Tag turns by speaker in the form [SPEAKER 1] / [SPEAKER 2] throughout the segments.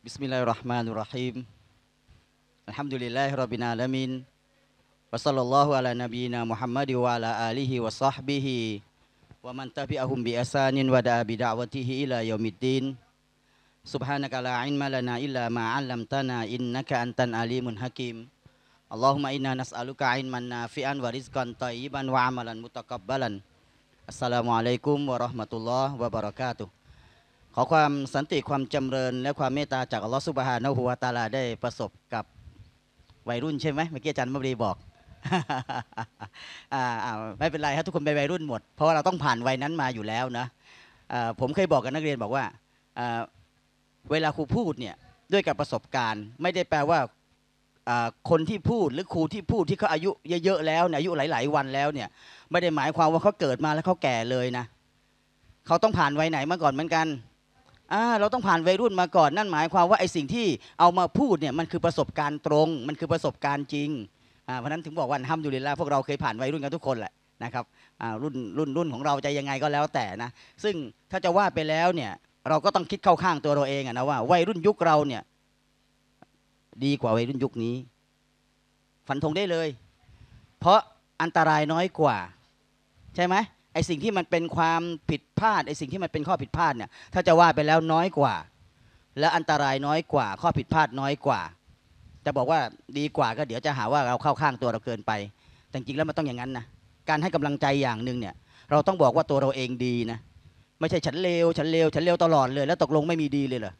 [SPEAKER 1] Bismillahirrahmanirrahim. Alhamdulillahirabbil alamin. Wa sallallahu ala nabiyyina Muhammad wa ala alihi wa sahbihi wa man tabi'ahum bi asanin wa da'a bi da'watihi ila yaumiddin. Subhanaka la ilma lana illa ma 'allamtana innaka antal alimul hakim. Allahumma inna nas'aluka ilman nafi'an wa rizqan tayyiban wa amalan mutakabbalan. Assalamualaikum warahmatullahi wabarakatuh. ขอความสันติความจำเริญและความเมตตาจากอัลลอฮฺสุบฮานะฮูวาตาลาได้ประสบกับวัยรุ่นใช่ไหมเมื่อกี้อาจารย์มบรีบอกไม่เป็นไรครับทุกคนเป็นวัยรุ่นหมด เพราะว่าเราต้องผ่านวัยนั้นมาอยู่แล้วนะผมเคยบอกกับนักเรียนบอกว่าเวลาครูพูดเนี่ยด้วยกับประสบการณ์ ไม่ได้แปลว่าคนที่พูดหรือครูที่พูดที่เขาอายุเยอะๆแล้วเนี่ยอายุหลาย ๆวันแล้วเนี่ยไม่ได้หมายความว่าเขาเกิดมาแล้วเขาแก่เลยนะเขาต้องผ่านวัยไหนมาก่อนเหมือนกันเราต้องผ่านวัยรุ่นมาก่อน นั่นหมายความว่าไอ้สิ่งที่เอามาพูดเนี่ยมันคือประสบการณ์ตรง มันคือประสบการณ์จริงเพราะนั้นถึงบอกว่าห้ามอยู่ลิลาพวกเราเคยผ่านวัยรุ่นกันทุกคนแหละนะครับรุ่นรุ่นรุ่นของเราจะยังไงก็แล้วแต่นะ ซึ่งถ้าจะว่าไปแล้วเนี่ย เราก็ต้องคิดเข้าข้างตัวเราเองนะว่า วัยรุ่นยุคเราเนี่ย ดีกว่าวัยรุ่นยุคนี้ฟันธงได้เลย เพราะอันตรายน้อยกว่า ใช่ไหมไอสิ่งที่มันเป็นความผิดพลาดไอสิ่งที่มันเป็นข้อผิดพลาดเนี่ยถ้าจะว่าไปแล้วน้อยกว่า และอันตรายน้อยกว่า ข้อผิดพลาดน้อยกว่า จะบอกว่าดีกว่าก็เดี๋ยวจะหาว่าเราเข้าข้างตัวเราเกินไปแต่จริงแล้วมันต้องอย่างนั้นนะการให้กำลังใจอย่างหนึ่งเนี่ยเราต้องบอกว่าตัวเราเองดีนะไม่ใช่ฉันเลวฉันเลวฉันเลวตลอดเลย แล้วตกลงไม่มีดีเลยเหรอ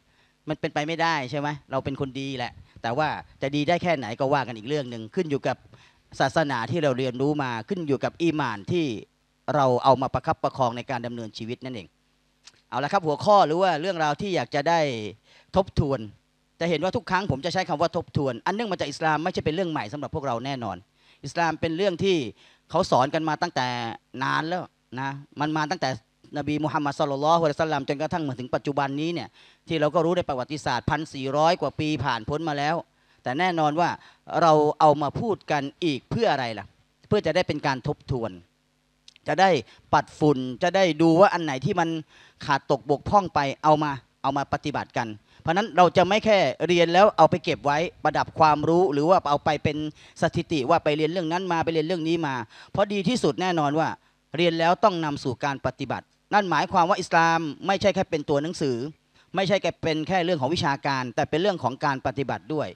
[SPEAKER 1] มันเป็นไปไม่ได้ใช่ไหมเราเป็นคนดีแหละ แต่ว่าจะดีได้แค่ไหนก็ว่ากันอีกเรื่องหนึ่งขึ้นอยู่กับศาสนาที่เราเรียนรู้มาขึ้นอยู่กับอีหมานที่เราเอามาประครับประคองในการดำเนินชีวิตนั่นเอง เอาละครับหัวข้อหรือว่าเรื่องราวที่อยากจะได้ทบทวนจะเห็นว่าทุกครั้งผมจะใช้คำว่าทบทวนอันเนื่องมาจากอิสลามไม่ใช่เป็นเรื่องใหม่สำหรับพวกเราแน่นอน อิสลามเป็นเรื่องที่เขาสอนกันมาตั้งแต่นานแล้วนะมันมาตั้งแต่ นบีมุฮัมมัดสุลลัลฮุลสลามจนกระทั่งมาถึงปัจจุบันนี้เนี่ยที่เราก็รู้ในประวัติศาสตร์พันสี่ร้อยกว่าปีผ่านพ้นมาแล้ว แต่แน่นอนว่าเราเอามาพูดกันอีกเพื่ออะไรล่ะ เพื่อจะได้เป็นการทบทวนจะได้ปัดฝุ่น จะได้ดูว่าอันไหนที่มันขาดตกบกพร่องไป เอามา เอามาปฏิบัติกัน เพราะนั้นเราจะไม่แค่เรียนแล้วเอาไปเก็บไว้ประดับความรู้ หรือว่าเอาไปเป็นสถิติว่าไปเรียนเรื่องนั้นมาไปเรียนเรื่องนี้มา เพราะดีที่สุดแน่นอนว่าเรียนแล้วต้องนำสู่การปฏิบัติ นั่นหมายความว่าอิสลามไม่ใช่แค่เป็นตัวหนังสือ ไม่ใช่แค่เป็นแค่เรื่องของวิชาการ แต่เป็นเรื่องของการปฏิบัติด้วย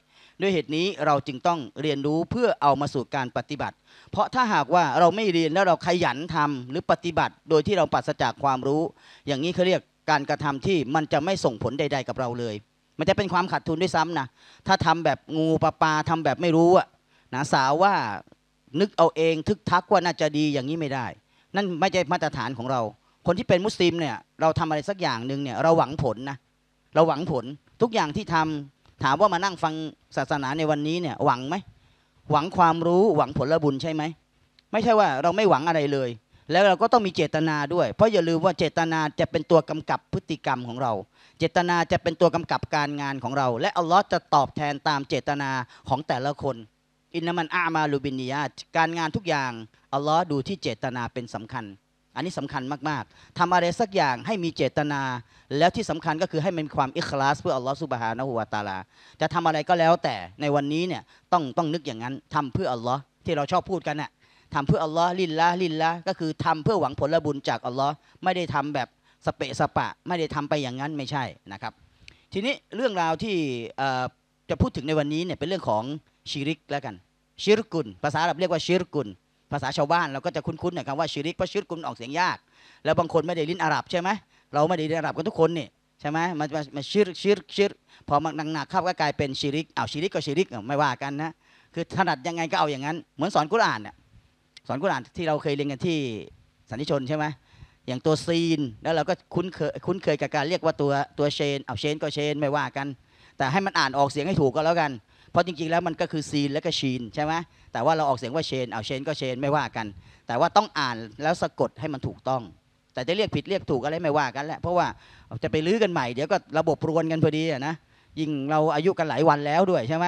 [SPEAKER 1] ด้วยเหตุนี้เราจึงต้องเรียนรู้เพื่อเอามาสู่การปฏิบัติ เพราะถ้าหากว่าเราไม่เรียนแล้วเราขยันทำ หรือปฏิบัติโดยที่เราปัสจากความรู้ อย่างนี้เขาเรียกการกระทำที่มันจะไม่ส่งผลใดๆกับเราเลย มันจะเป็นความขาดทุนด้วยซ้ำนะถ้าทำแบบงูปลาปลาทำแบบไม่รู้อะนะสาวว่านึกเอาเองทึกทักว่าน่าจะดีอย่างนี้ไม่ได้ นั่นไม่ใช่มาตรฐานของเรา คนที่เป็นมุสลิมเนี่ยเราทำอะไรสักอย่างหนึ่งเนี่ยเราหวังผลนะเราหวังผลทุกอย่างที่ทำถามว่ามานั่งฟังศาสนาในวันนี้เนี่ยหวังไหมหวังความรู้หวังผลบุญใช่ไหมไม่ใช่ว่าเราไม่หวังอะไรเลย แล้วเราก็ต้องมีเจตนาด้วยเพราะอย่าลืมว่าเจตนาจะเป็นตัวกำกับพฤติกรรมของเรา เจตนาจะเป็นตัวกำกับการงานของเรา และอัลลอฮ์จะตอบแทนตามเจตนาของแต่ละคนอินนามันอามาลูบินียาการงานทุกอย่างอัลลอฮ์ดูที่เจตนาเป็นสำคัญ อันนี้สำคัญมากๆ ทำอะไรสักอย่างให้มีเจตนาแล้วที่สำคัญก็คือให้มันมีความอิคลาสเพื่ออัลลอฮฺสุบฮานะฮูวาตาลาจะทำอะไรก็แล้วแต่ในวันนี้เนี่ยต้องต้องนึกอย่างนั้นทำเพื่ออัลลอฮ์ที่เราชอบพูดกันน่ะทำเพื่ออัลลอฮ์ลินละลินละก็คือทำเพื่อหวังผลบุญจากอัลลอฮ์ไม่ได้ทำแบบสเปะสปะไม่ได้ทำไปอย่างนั้นไม่ใช่นะครับทีนี้เรื่องราวที่จะพูดถึงในวันนี้เนี่ยเป็นเรื่องของชิริกแล้วกัน ชิรกุลภาษาเราเรียกว่าชิรกุลภาษาชาวบ้านเราก็จะคุ้นๆหน่อยครับว่าชิริกเพราะชิรกุลออกเสียงยาก แล้วบางคนไม่ได้ลิ้นอาหรับใช่ไหมเราไม่ได้ระดับกันทุกคนนี่ใช่ไหมมันมาชิรชิรชิรพอมันหนักๆเข้าก็กลายเป็นชิริกอ้าวชิริกก็ชิริกไม่ว่ากันนะคือถนัดยังไงก็เอาอย่างนั้น เหมือนสอนกุรอานเนี่ยสอนกุรอานที่เราเคยเรียนกันที่สันนิชนใช่ไหมอย่างตัวซีนแล้วเราก็คุ้นเคยคุ้นเคยกับการเรียกว่าตัวตัวเชนเอาเชนก็เชนไม่ว่ากัน แต่ให้มันอ่านออกเสียงให้ถูกก็แล้วกันเพราะจริงๆแล้วมันก็คือซีนและก็ชีนใช่ไหมแต่ว่าเราออกเสียงว่าเชนเอาเชนก็เชนไม่ว่ากัน แต่ว่าต้องอ่านแล้วสะกดให้มันถูกต้องแต่จะเรียกผิดเรียกถูกอะไรไม่ว่ากันแหละเพราะว่าจะไปลื้อกันใหม่เดี๋ยวก็ระบบรวนกันพอดีนะยิ่งเราอายุกันหลายวันแล้วด้วยใช่ไหม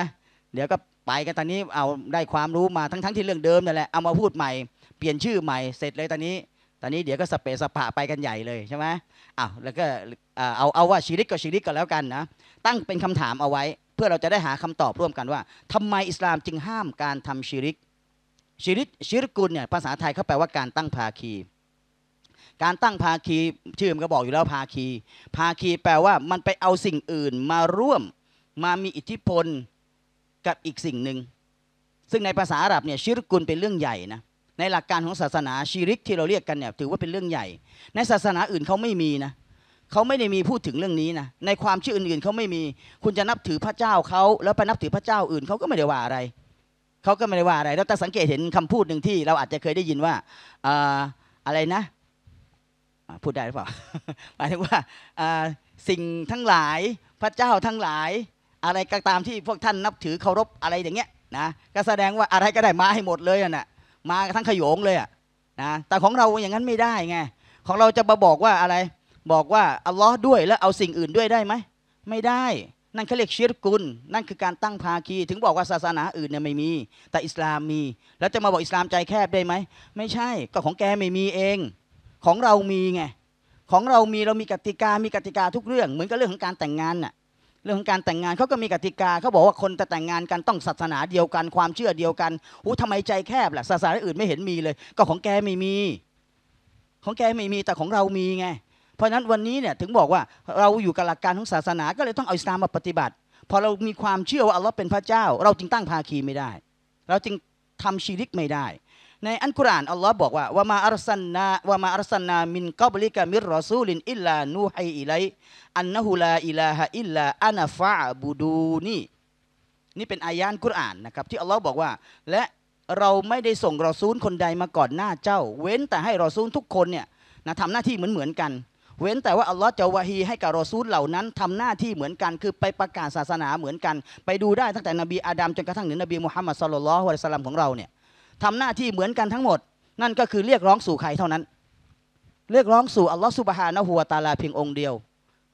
[SPEAKER 1] เดี๋ยวก็ไปกันตอนนี้เอาได้ความรู้มาทั้งๆทที่เรื่องเดิมนั่นแหละเอามาพูดใหม่เปลี่ยนชื่อใหม่เสร็จเลยตอนนี้ตอนนี้เดี๋ยวก็สเปสปะไปกันใหญ่เลยใช่ไหมอ้าวแล้วก็เอาเอาว่าชีริกกับชีริกก็แล้วกันนะตั้งเป็นคำถามเอาไว้เพื่อเราจะได้หาคำตอบร่วมกันว่า ทำไมอิสลามจึงห้ามการทำชีริกชีริกชีริกุลเนี่ยภาษาไทยเขาแปลว่าการตั้งภาคีการตั้งภาคีชื่อมันก็บอกอยู่แล้วภาคี ภาคีแปลว่ามันไปเอาสิ่งอื่นมาร่วมมามีอิทธิพลกับอีกสิ่งหนึ่งซึ่งในภาษาอาหรับเนี่ยชิริกุลเป็นเรื่องใหญ่นะในหลักการของศาสนาชิริกที่เราเรียกกันเนี่ยถือว่าเป็นเรื่องใหญ่ ในศาสนาอื่นเขาไม่มีนะเขาไม่ได้มีพูดถึงเรื่องนี้นะในความเชื่ออื่นๆเขาไม่มีคุณจะนับถือพระเจ้าเขาแล้วไปนับถือพระเจ้าอื่นเขาก็ไม่ได้ว่าอะไรเขาก็ไม่ได้ว่าอะไร แล้วแต่สังเกตเห็นคำพูดหนึ่งที่เราอาจจะเคยได้ยินว่าอะไรนะพูดได้หรือเปล่าหมายถึงว่าสิ่งทั้งหลายพระเจ้าทั้งหลาย อะไรก็ตามที่พวกท่านนับถือเคารพอะไรอย่างเงี้ยนะก็แสดงว่า อะไรก็ได้มาให้หมดเลยน่ะมาทั้งขยงเลยอ่ะนะแต่ของเราอย่างนั้นไม่ได้ไงของเราจะมาบอกว่าอะไร บอกว่าอัลลอฮ์ด้วยแล้วเอาสิ่งอื่นด้วยได้ไหมไม่ได้ นั่นเขาเรียกชิรกุลนั่นคือการตั้งภาคีถึงบอกว่าศาสนาอื่นเนี่ยไม่มี แต่อิสลามมี แล้วจะมาบอกอิสลามใจแคบได้ไหมไม่ใช่ ก็ของแกไม่มีเองของเรามีไงของเรามีเรามีกติกามีกติกา ทุกเรื่อง เหมือนกับเรื่องของการแต่งงานน่ะเรื่องของการแต่งงานเขาก็มีกติกาเขาบอกว่าคนจะแต่งงานกัน ต้องศาสนาเดียวกัน ความเชื่อเดียวกันหูทำไมใจแคบล่ะศาสนาอื่นไม่เห็นมีเลย ก็ของแกไม่มี ของแกไม่มีแต่ของเรามีไงเพราะฉะนั้นวันนี้เนี่ยถึงบอกว่าเราอยู่กับหลักการของศาสนา ก็เลยต้องเอาอิสลามมาปฏิบัติพอเรามีความเชื่อว่าอัลลอฮ์เป็นพระเจ้า เราจึงตั้งภาคีไม่ได้เราจึงทำชีริกไม่ได้ในอันกุรอานอัลลอฮ์บอกว่าวามาอัลสันนาวามาอัลสันนามินกอบลิกามิรรอซูลินอิลลานูไฮอิไลอันนะฮุลาอิลาฮะอิลลาอานาฟะบูดูนี่นี่เป็นอายานกุรอานนะครับที่อัลลอฮ์บอกว่าและเราไม่ได้ส่งรอซูลคนใดมาก่อนหน้าเจ้า เว้นแต่ให้รอซูลทุกคนเนี่ยนะทำหน้าที่เหมือนเหมือนกัน เว้นแต่ว่าอัลลอฮ์จะวะฮีให้กับรอซูลเหล่านั้น ทำหน้าที่เหมือนกันคือไปประกาศศาสนาเหมือนกัน ไปดูได้ตั้งแต่นบีอาดัมจนกระทั่งถึงนบีมุฮัมมัดสุลลัลฮุอะลัยฮิสลามของเราเนี่ยทำหน้าที่เหมือนกันทั้งหมด นั่นก็คือเรียกร้องสู่ใครเท่านั้น เรียกร้องสู่อัลลอฮฺสุบฮานะฮัวตาลาเพียงองค์เดียว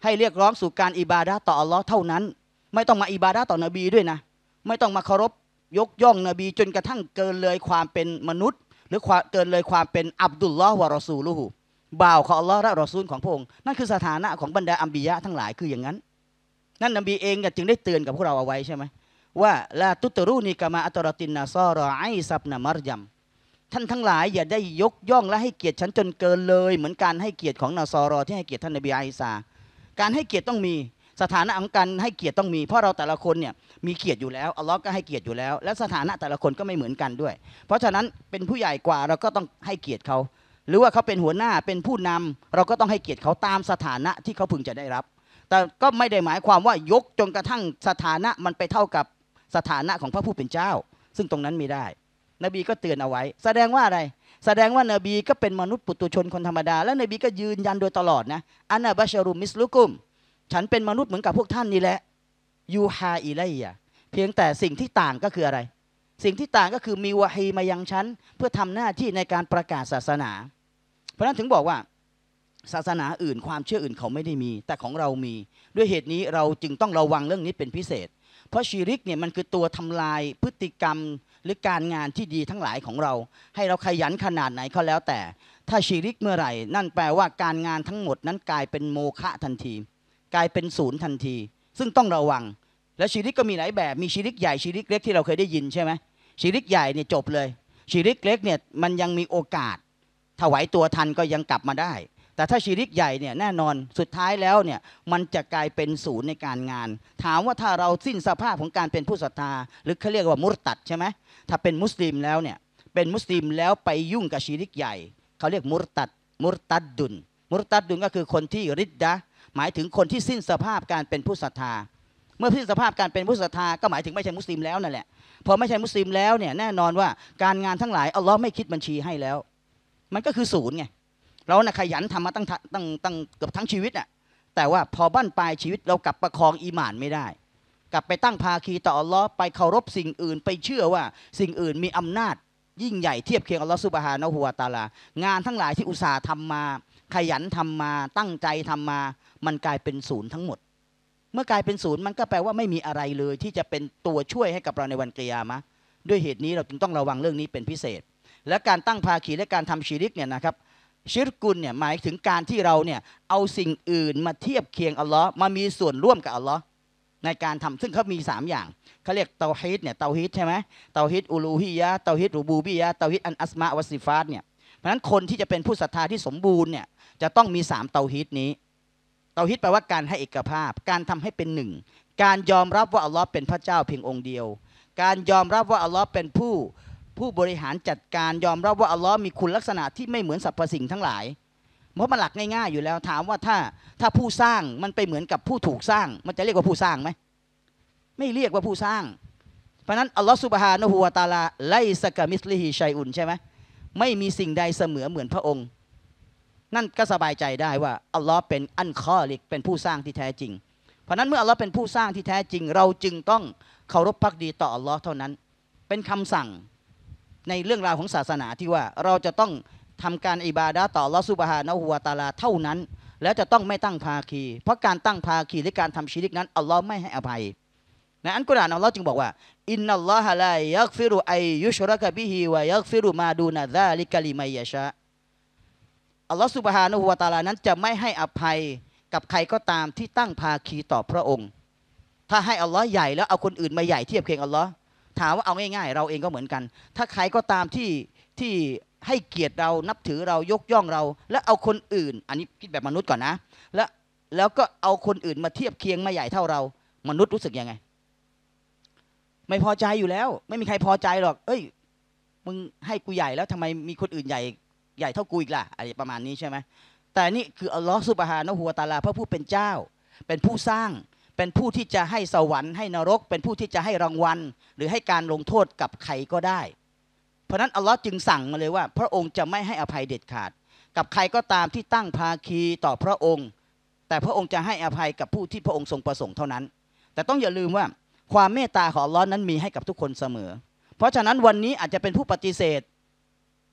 [SPEAKER 1] ให้เรียกร้องสู่การอิบาดะต่ออัลลอฮ์เท่านั้น ไม่ต้องมาอิบาดะต่อนบีด้วยนะไม่ต้องมาเคารพยกย่องนบีจนกระทั่งเกินเลยความเป็นมนุษย์ หรือ เกินเลยความเป็นอับดุลลอฮ์วะรอซูลูฮูบ่าวของอัลลอฮ์และรอซูลของพระองค์นั่นคือสถานะของบรรดาอัมบียะทั้งหลายคืออย่างนั้น นั่นนบีเองจึงได้เตือนกับพวกเราเอาไว้ใช่ไหมว่าลาตุตรูนีกามาอัตรตินนาซอรอไอซับนามารยัมท่านทั้งหลายอย่าได้ยกย่องและให้เกียรติฉันจนเกินเลย เหมือนการให้เกียรติของนาซอรอที่ให้เกียรติท่านนบีไอซาการให้เกียรติต้องมีสถานะของการให้เกียรติต้องมี เพราะเราแต่ละคนเนี่ยมีเกียรติอยู่แล้วอัลลอฮ์ก็ให้เกียรติอยู่แล้ว และสถานะแต่ละคนก็ไม่เหมือนกันด้วย เพราะฉะนั้นเป็นผู้ใหญ่กว่าเราก็ต้องให้เกียรติเขาหรือว่าเขาเป็นหัวหน้าเป็นผู้นำเราก็ต้องให้เกียรติเขาตาม สถานะที่เขาพึงจะได้รับ แต่ก็ไม่ได้หมายความว่ายกจนกระทั่งสถานะมันไปเท่ากับสถานะของพระผู้เป็นเจ้า ซึ่งตรงนั้นมีได้ นบีก็เตือนเอาไว้ แสดงว่าอะไร แสดงว่านบีก็เป็นมนุษย์ปุตุชนคนธรรมดา และนบีก็ยืนยันโดยตลอดนะอันนาบัชรุมมิสลุกุม ฉันเป็นมนุษย์เหมือนกับพวกท่านนี่แหละยูฮาอิไลยะเพียงแต่สิ่งที่ต่างก็คืออะไร สิ่งที่ต่างก็คือมีวะฮีมายังฉันเพื่อทำหน้าที่ในการประกาศศาสนา เพราะนั้นถึงบอกว่า ศาสนาอื่นความเชื่ออื่นเขาไม่ได้มี แต่ของเรามี ด้วยเหตุนี้เราจึงต้องระวังเรื่องนี้เป็นพิเศษเพราะชีริกเนี่ยมันคือตัวทำลายพฤติกรรมหรือการงานที่ดีทั้งหลายของเรา ให้เราขยันขนาดไหนก็แล้วแต่ ถ้าชีริกเมื่อไหร่ นั่นแปลว่าการงานทั้งหมดนั้นกลายเป็นโมฆะทันที กลายเป็นศูนย์ทันที ซึ่งต้องระวัง และชีริกก็มีหลายแบบ มีชีริกใหญ่ชีริกเล็กที่เราเคยได้ยินใช่ไหมชีริกใหญ่เนี่ยจบเลยชีริกเล็กเนี่ยมันยังมีโอกาส ถวายตัวทันก็ยังกลับมาได้แต่ถ้าชีริกใหญ่เนี่ยแน่นอนสุดท้ายแล้วเนี่ยมันจะกลายเป็นศูนย์ในการงาน ถามว่าถ้าเราสิ้นสภาพของการเป็นผู้ศรัทธา หรือเขาเรียกว่ามุรตัดใช่ไหมถ้าเป็นมุสลิมแล้วเนี่ยเป็นมุสลิมแล้วไปยุ่งกับชีริกใหญ่เขาเรียกมุรตัดมุรตัดดุลมุรตัดดุลก็คือคนที่ริดดะหมายถึงคนที่สิ้นสภาพการเป็นผู้ศรัทธา เมื่อสิ้นสภาพการเป็นผู้ศรัทธาก็หมายถึงไม่ใช่มุสลิมแล้วนั่นแหละพอไม่ใช่มุสลิมแล้วเนี่ยแน่นอนว่าการงานทั้งหลายอัลลอฮ์ไม่คิดบัญชีให้แล้วมันก็คือศูนย์ไงเราเนะ่ยขยันทำมาตั้งตั้งตั้งเกือบทั้งชีวิตน่ะแต่ว่าพอบ้านปลายชีวิตเรากลับประคองอีหมานไม่ได้ กลับไปตั้งภาคีต่ออัลลอฮ์ไปเคารพสิ่งอื่นไปเชื่อว่า สิ่งอื่นมีอำนาจยิ่งใหญ่เทียบเคียงอัลลอฮ์สุบฮานะฮูวตาลา งานทั้งหลายที่อุตส่าห์ทำมา ขยันทำมาตั้งใจทำมา มันกลายเป็นศูนย์ทั้งหมด เมื่อกลายเป็นศูนย์มันก็แปลว่าไม่มีอะไรเลย ที่จะเป็นตัวช่วยให้กับเราในวันกิยามะ ด้วยเหตุนี้เราจึงต้องระวังเรื่องนี้เป็นพิเศษ และการตั้งภาคีและการทำชีริกเนี่ยนะครับชิรกุลเนี่ยหมายถึงการที่เราเนี่ยเอาสิ่งอื่นมาเทียบเคียงอัลลอฮ์มามีส่วนร่วมกับอัลลอฮ์ในการทำซึ่งเขามี3อย่างเขาเรียกเตาฮิตเนี่ยเตาฮิตใช่ไหมเตาฮิตอูลูฮิยะเตาฮิตรูบูบียะเตาฮิตอันอัสมาวสิฟาตเนี่ยเพราะฉะนั้นคนที่จะเป็นผู้ศรัทธาที่สมบูรณ์เนี่ยจะต้องมี3เตาฮิตนี้ เตาฮิตแปลว่าการให้เอกภาพ การทำให้เป็นหนึ่งการยอมรับว่าอัลลอฮ์เป็นพระเจ้าเพียงองค์เดียว การยอมรับว่าอัลลอฮ์เป็นผู้ผู้บริหารจัดการยอมรับว่าอัลลอฮ์มีคุณลักษณะที่ไม่เหมือนสรรพสิ่งทั้งหลายเพราะมันหลักง่ายๆอยู่แล้วถามว่าถ้าถ้าผู้สร้างมันไปเหมือนกับผู้ถูกสร้าง มันจะเรียกว่าผู้สร้างไหมไม่เรียกว่าผู้สร้างเพราะนั้นอัลลอฮ์สุบฮานะฮุวาตาลาไลสกามิสลิฮิชัยอุนใช่ไหมไม่มีสิ่งใดเสมอเหมือนพระองค์ นั่นก็สบายใจได้ว่าอัลลอฮ์เป็นอันคอลิกเป็นผู้สร้างที่แท้จริงเพราะนั้นเมื่ออัลลอฮ์เป็นผู้สร้างที่แท้จริง เราจึงต้องเคารพพักดีต่ออัลลอฮ์เท่านั้น เป็นคำสั่งในเรื่องราวของศาสนาที่ว่าเราจะต้องทำการอิบาดะต่อลอสุบฮานะฮัวตาลาเท่านั้น แล้วจะต้องไม่ตั้งภาคี เพราะการตั้งภาคีหรือการทำชีริกนั้นอัลลอฮ์ไม่ให้อภัย ในอันกุรอานอัลลอฮ์จึงบอกว่าอินนัลลอฮะลายักฟิรุไอยุชรักบิฮิวายักฟิรุมาดูนาซาลิกะลิมัยยะชะอัลลอฮ์สุบฮานะฮัวตาลานั้นจะไม่ให้อภัยกับใครก็ตามที่ตั้งภาคีต่อพระองค์ ถ้าให้อัลลอฮ์ใหญ่แล้วเอาคนอื่นมาใหญ่เทียบเคียงอัลลอฮ์ถามว่าเอาง่ายๆเราเองก็เหมือนกัน ถ้าใครก็ตามที่ที่ให้เกียรติเรานับถือเรายกย่องเรา และเอาคนอื่น อันนี้คิดแบบมนุษย์ก่อนนะแล้วแล้วก็เอาคนอื่นมาเทียบเคียงมาใหญ่เท่าเรามนุษย์รู้สึกยังไง ไม่พอใจอยู่แล้ว ไม่มีใครพอใจหรอก เอ้ย มึงให้กูใหญ่แล้วทำไมมีคนอื่นใหญ่ ใหญ่เท่ากูอีกล่ะอะไรประมาณนี้ใช่ไหมแต่นี่คืออัลลอฮฺสุบฮานะฮัวตาลา พระผู้เป็นเจ้า เป็นผู้สร้างเป็นผู้ที่จะให้สวรรค์ให้นรก เป็นผู้ที่จะให้รางวัล หรือให้การลงโทษกับใครก็ได้ เพราะนั้นอัลลอฮ์จึงสั่งมาเลยว่าพระองค์จะไม่ให้อภัยเด็ดขาด กับใครก็ตามที่ตั้งภาคีต่อพระองค์ แต่พระองค์จะให้อภัยกับผู้ที่พระองค์ทรงประสงค์เท่านั้น แต่ต้องอย่าลืมว่าความเมตตาของอัลลอฮ์นั้นมีให้กับทุกคนเสมอ เพราะฉะนั้นวันนี้อาจจะเป็นผู้ปฏิเสธ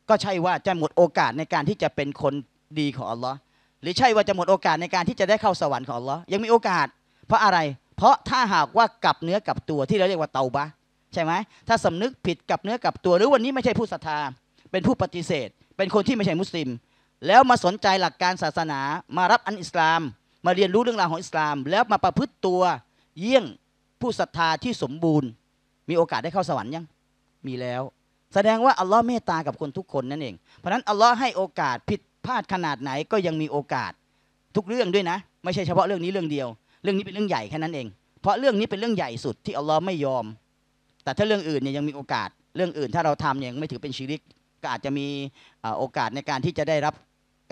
[SPEAKER 1] ก็ใช่ว่าจะหมดโอกาสในการที่จะเป็นคนดีของอัลลอฮ์หรือใช่ว่าจะหมดโอกาสในการที่จะได้เข้าสวรรค์ของอัลลอฮ์ยังมีโอกาสเพราะอะไร เพราะถ้าหากว่ากลับเนื้อกลับตัวที่เราเรียกว่าเตาบะใช่ไหม ถ้าสำนึกผิดกลับเนื้อกลับตัวหรือวันนี้ไม่ใช่ผู้ศรัทธา เป็นผู้ปฏิเสธ เป็นคนที่ไม่ใช่มุสลิม แล้วมาสนใจหลักการศาสนา มารับอันอิสลาม มาเรียนรู้เรื่องราวของอิสลาม แล้วมาประพฤติตัว เยี่ยงผู้ศรัทธาที่สมบูรณ์มีโอกาสได้เข้าสวรรค์ยังมีแล้ว แสดงว่าอัลลอฮ์เมตตากับคนทุกคนนั่นเอง เพราะนั้นอัลลอฮ์ให้โอกาสผิดพลาดขนาดไหน ก็ยังมีโอกาสทุกเรื่องด้วยนะ ไม่ใช่เฉพาะเรื่องนี้เรื่องเดียวเรื่องนี้เป็นเรื่องใหญ่แค่นั้นเอง เพราะเรื่องนี้เป็นเรื่องใหญ่สุดที่อัลลอฮ์ไม่ยอม แต่ถ้าเรื่องอื่นเนี่ยยังมีโอกาส เรื่องอื่นถ้าเราทำยังไม่ถือเป็นชีริก ก็อาจจะมีโอกาสในการที่จะได้รับ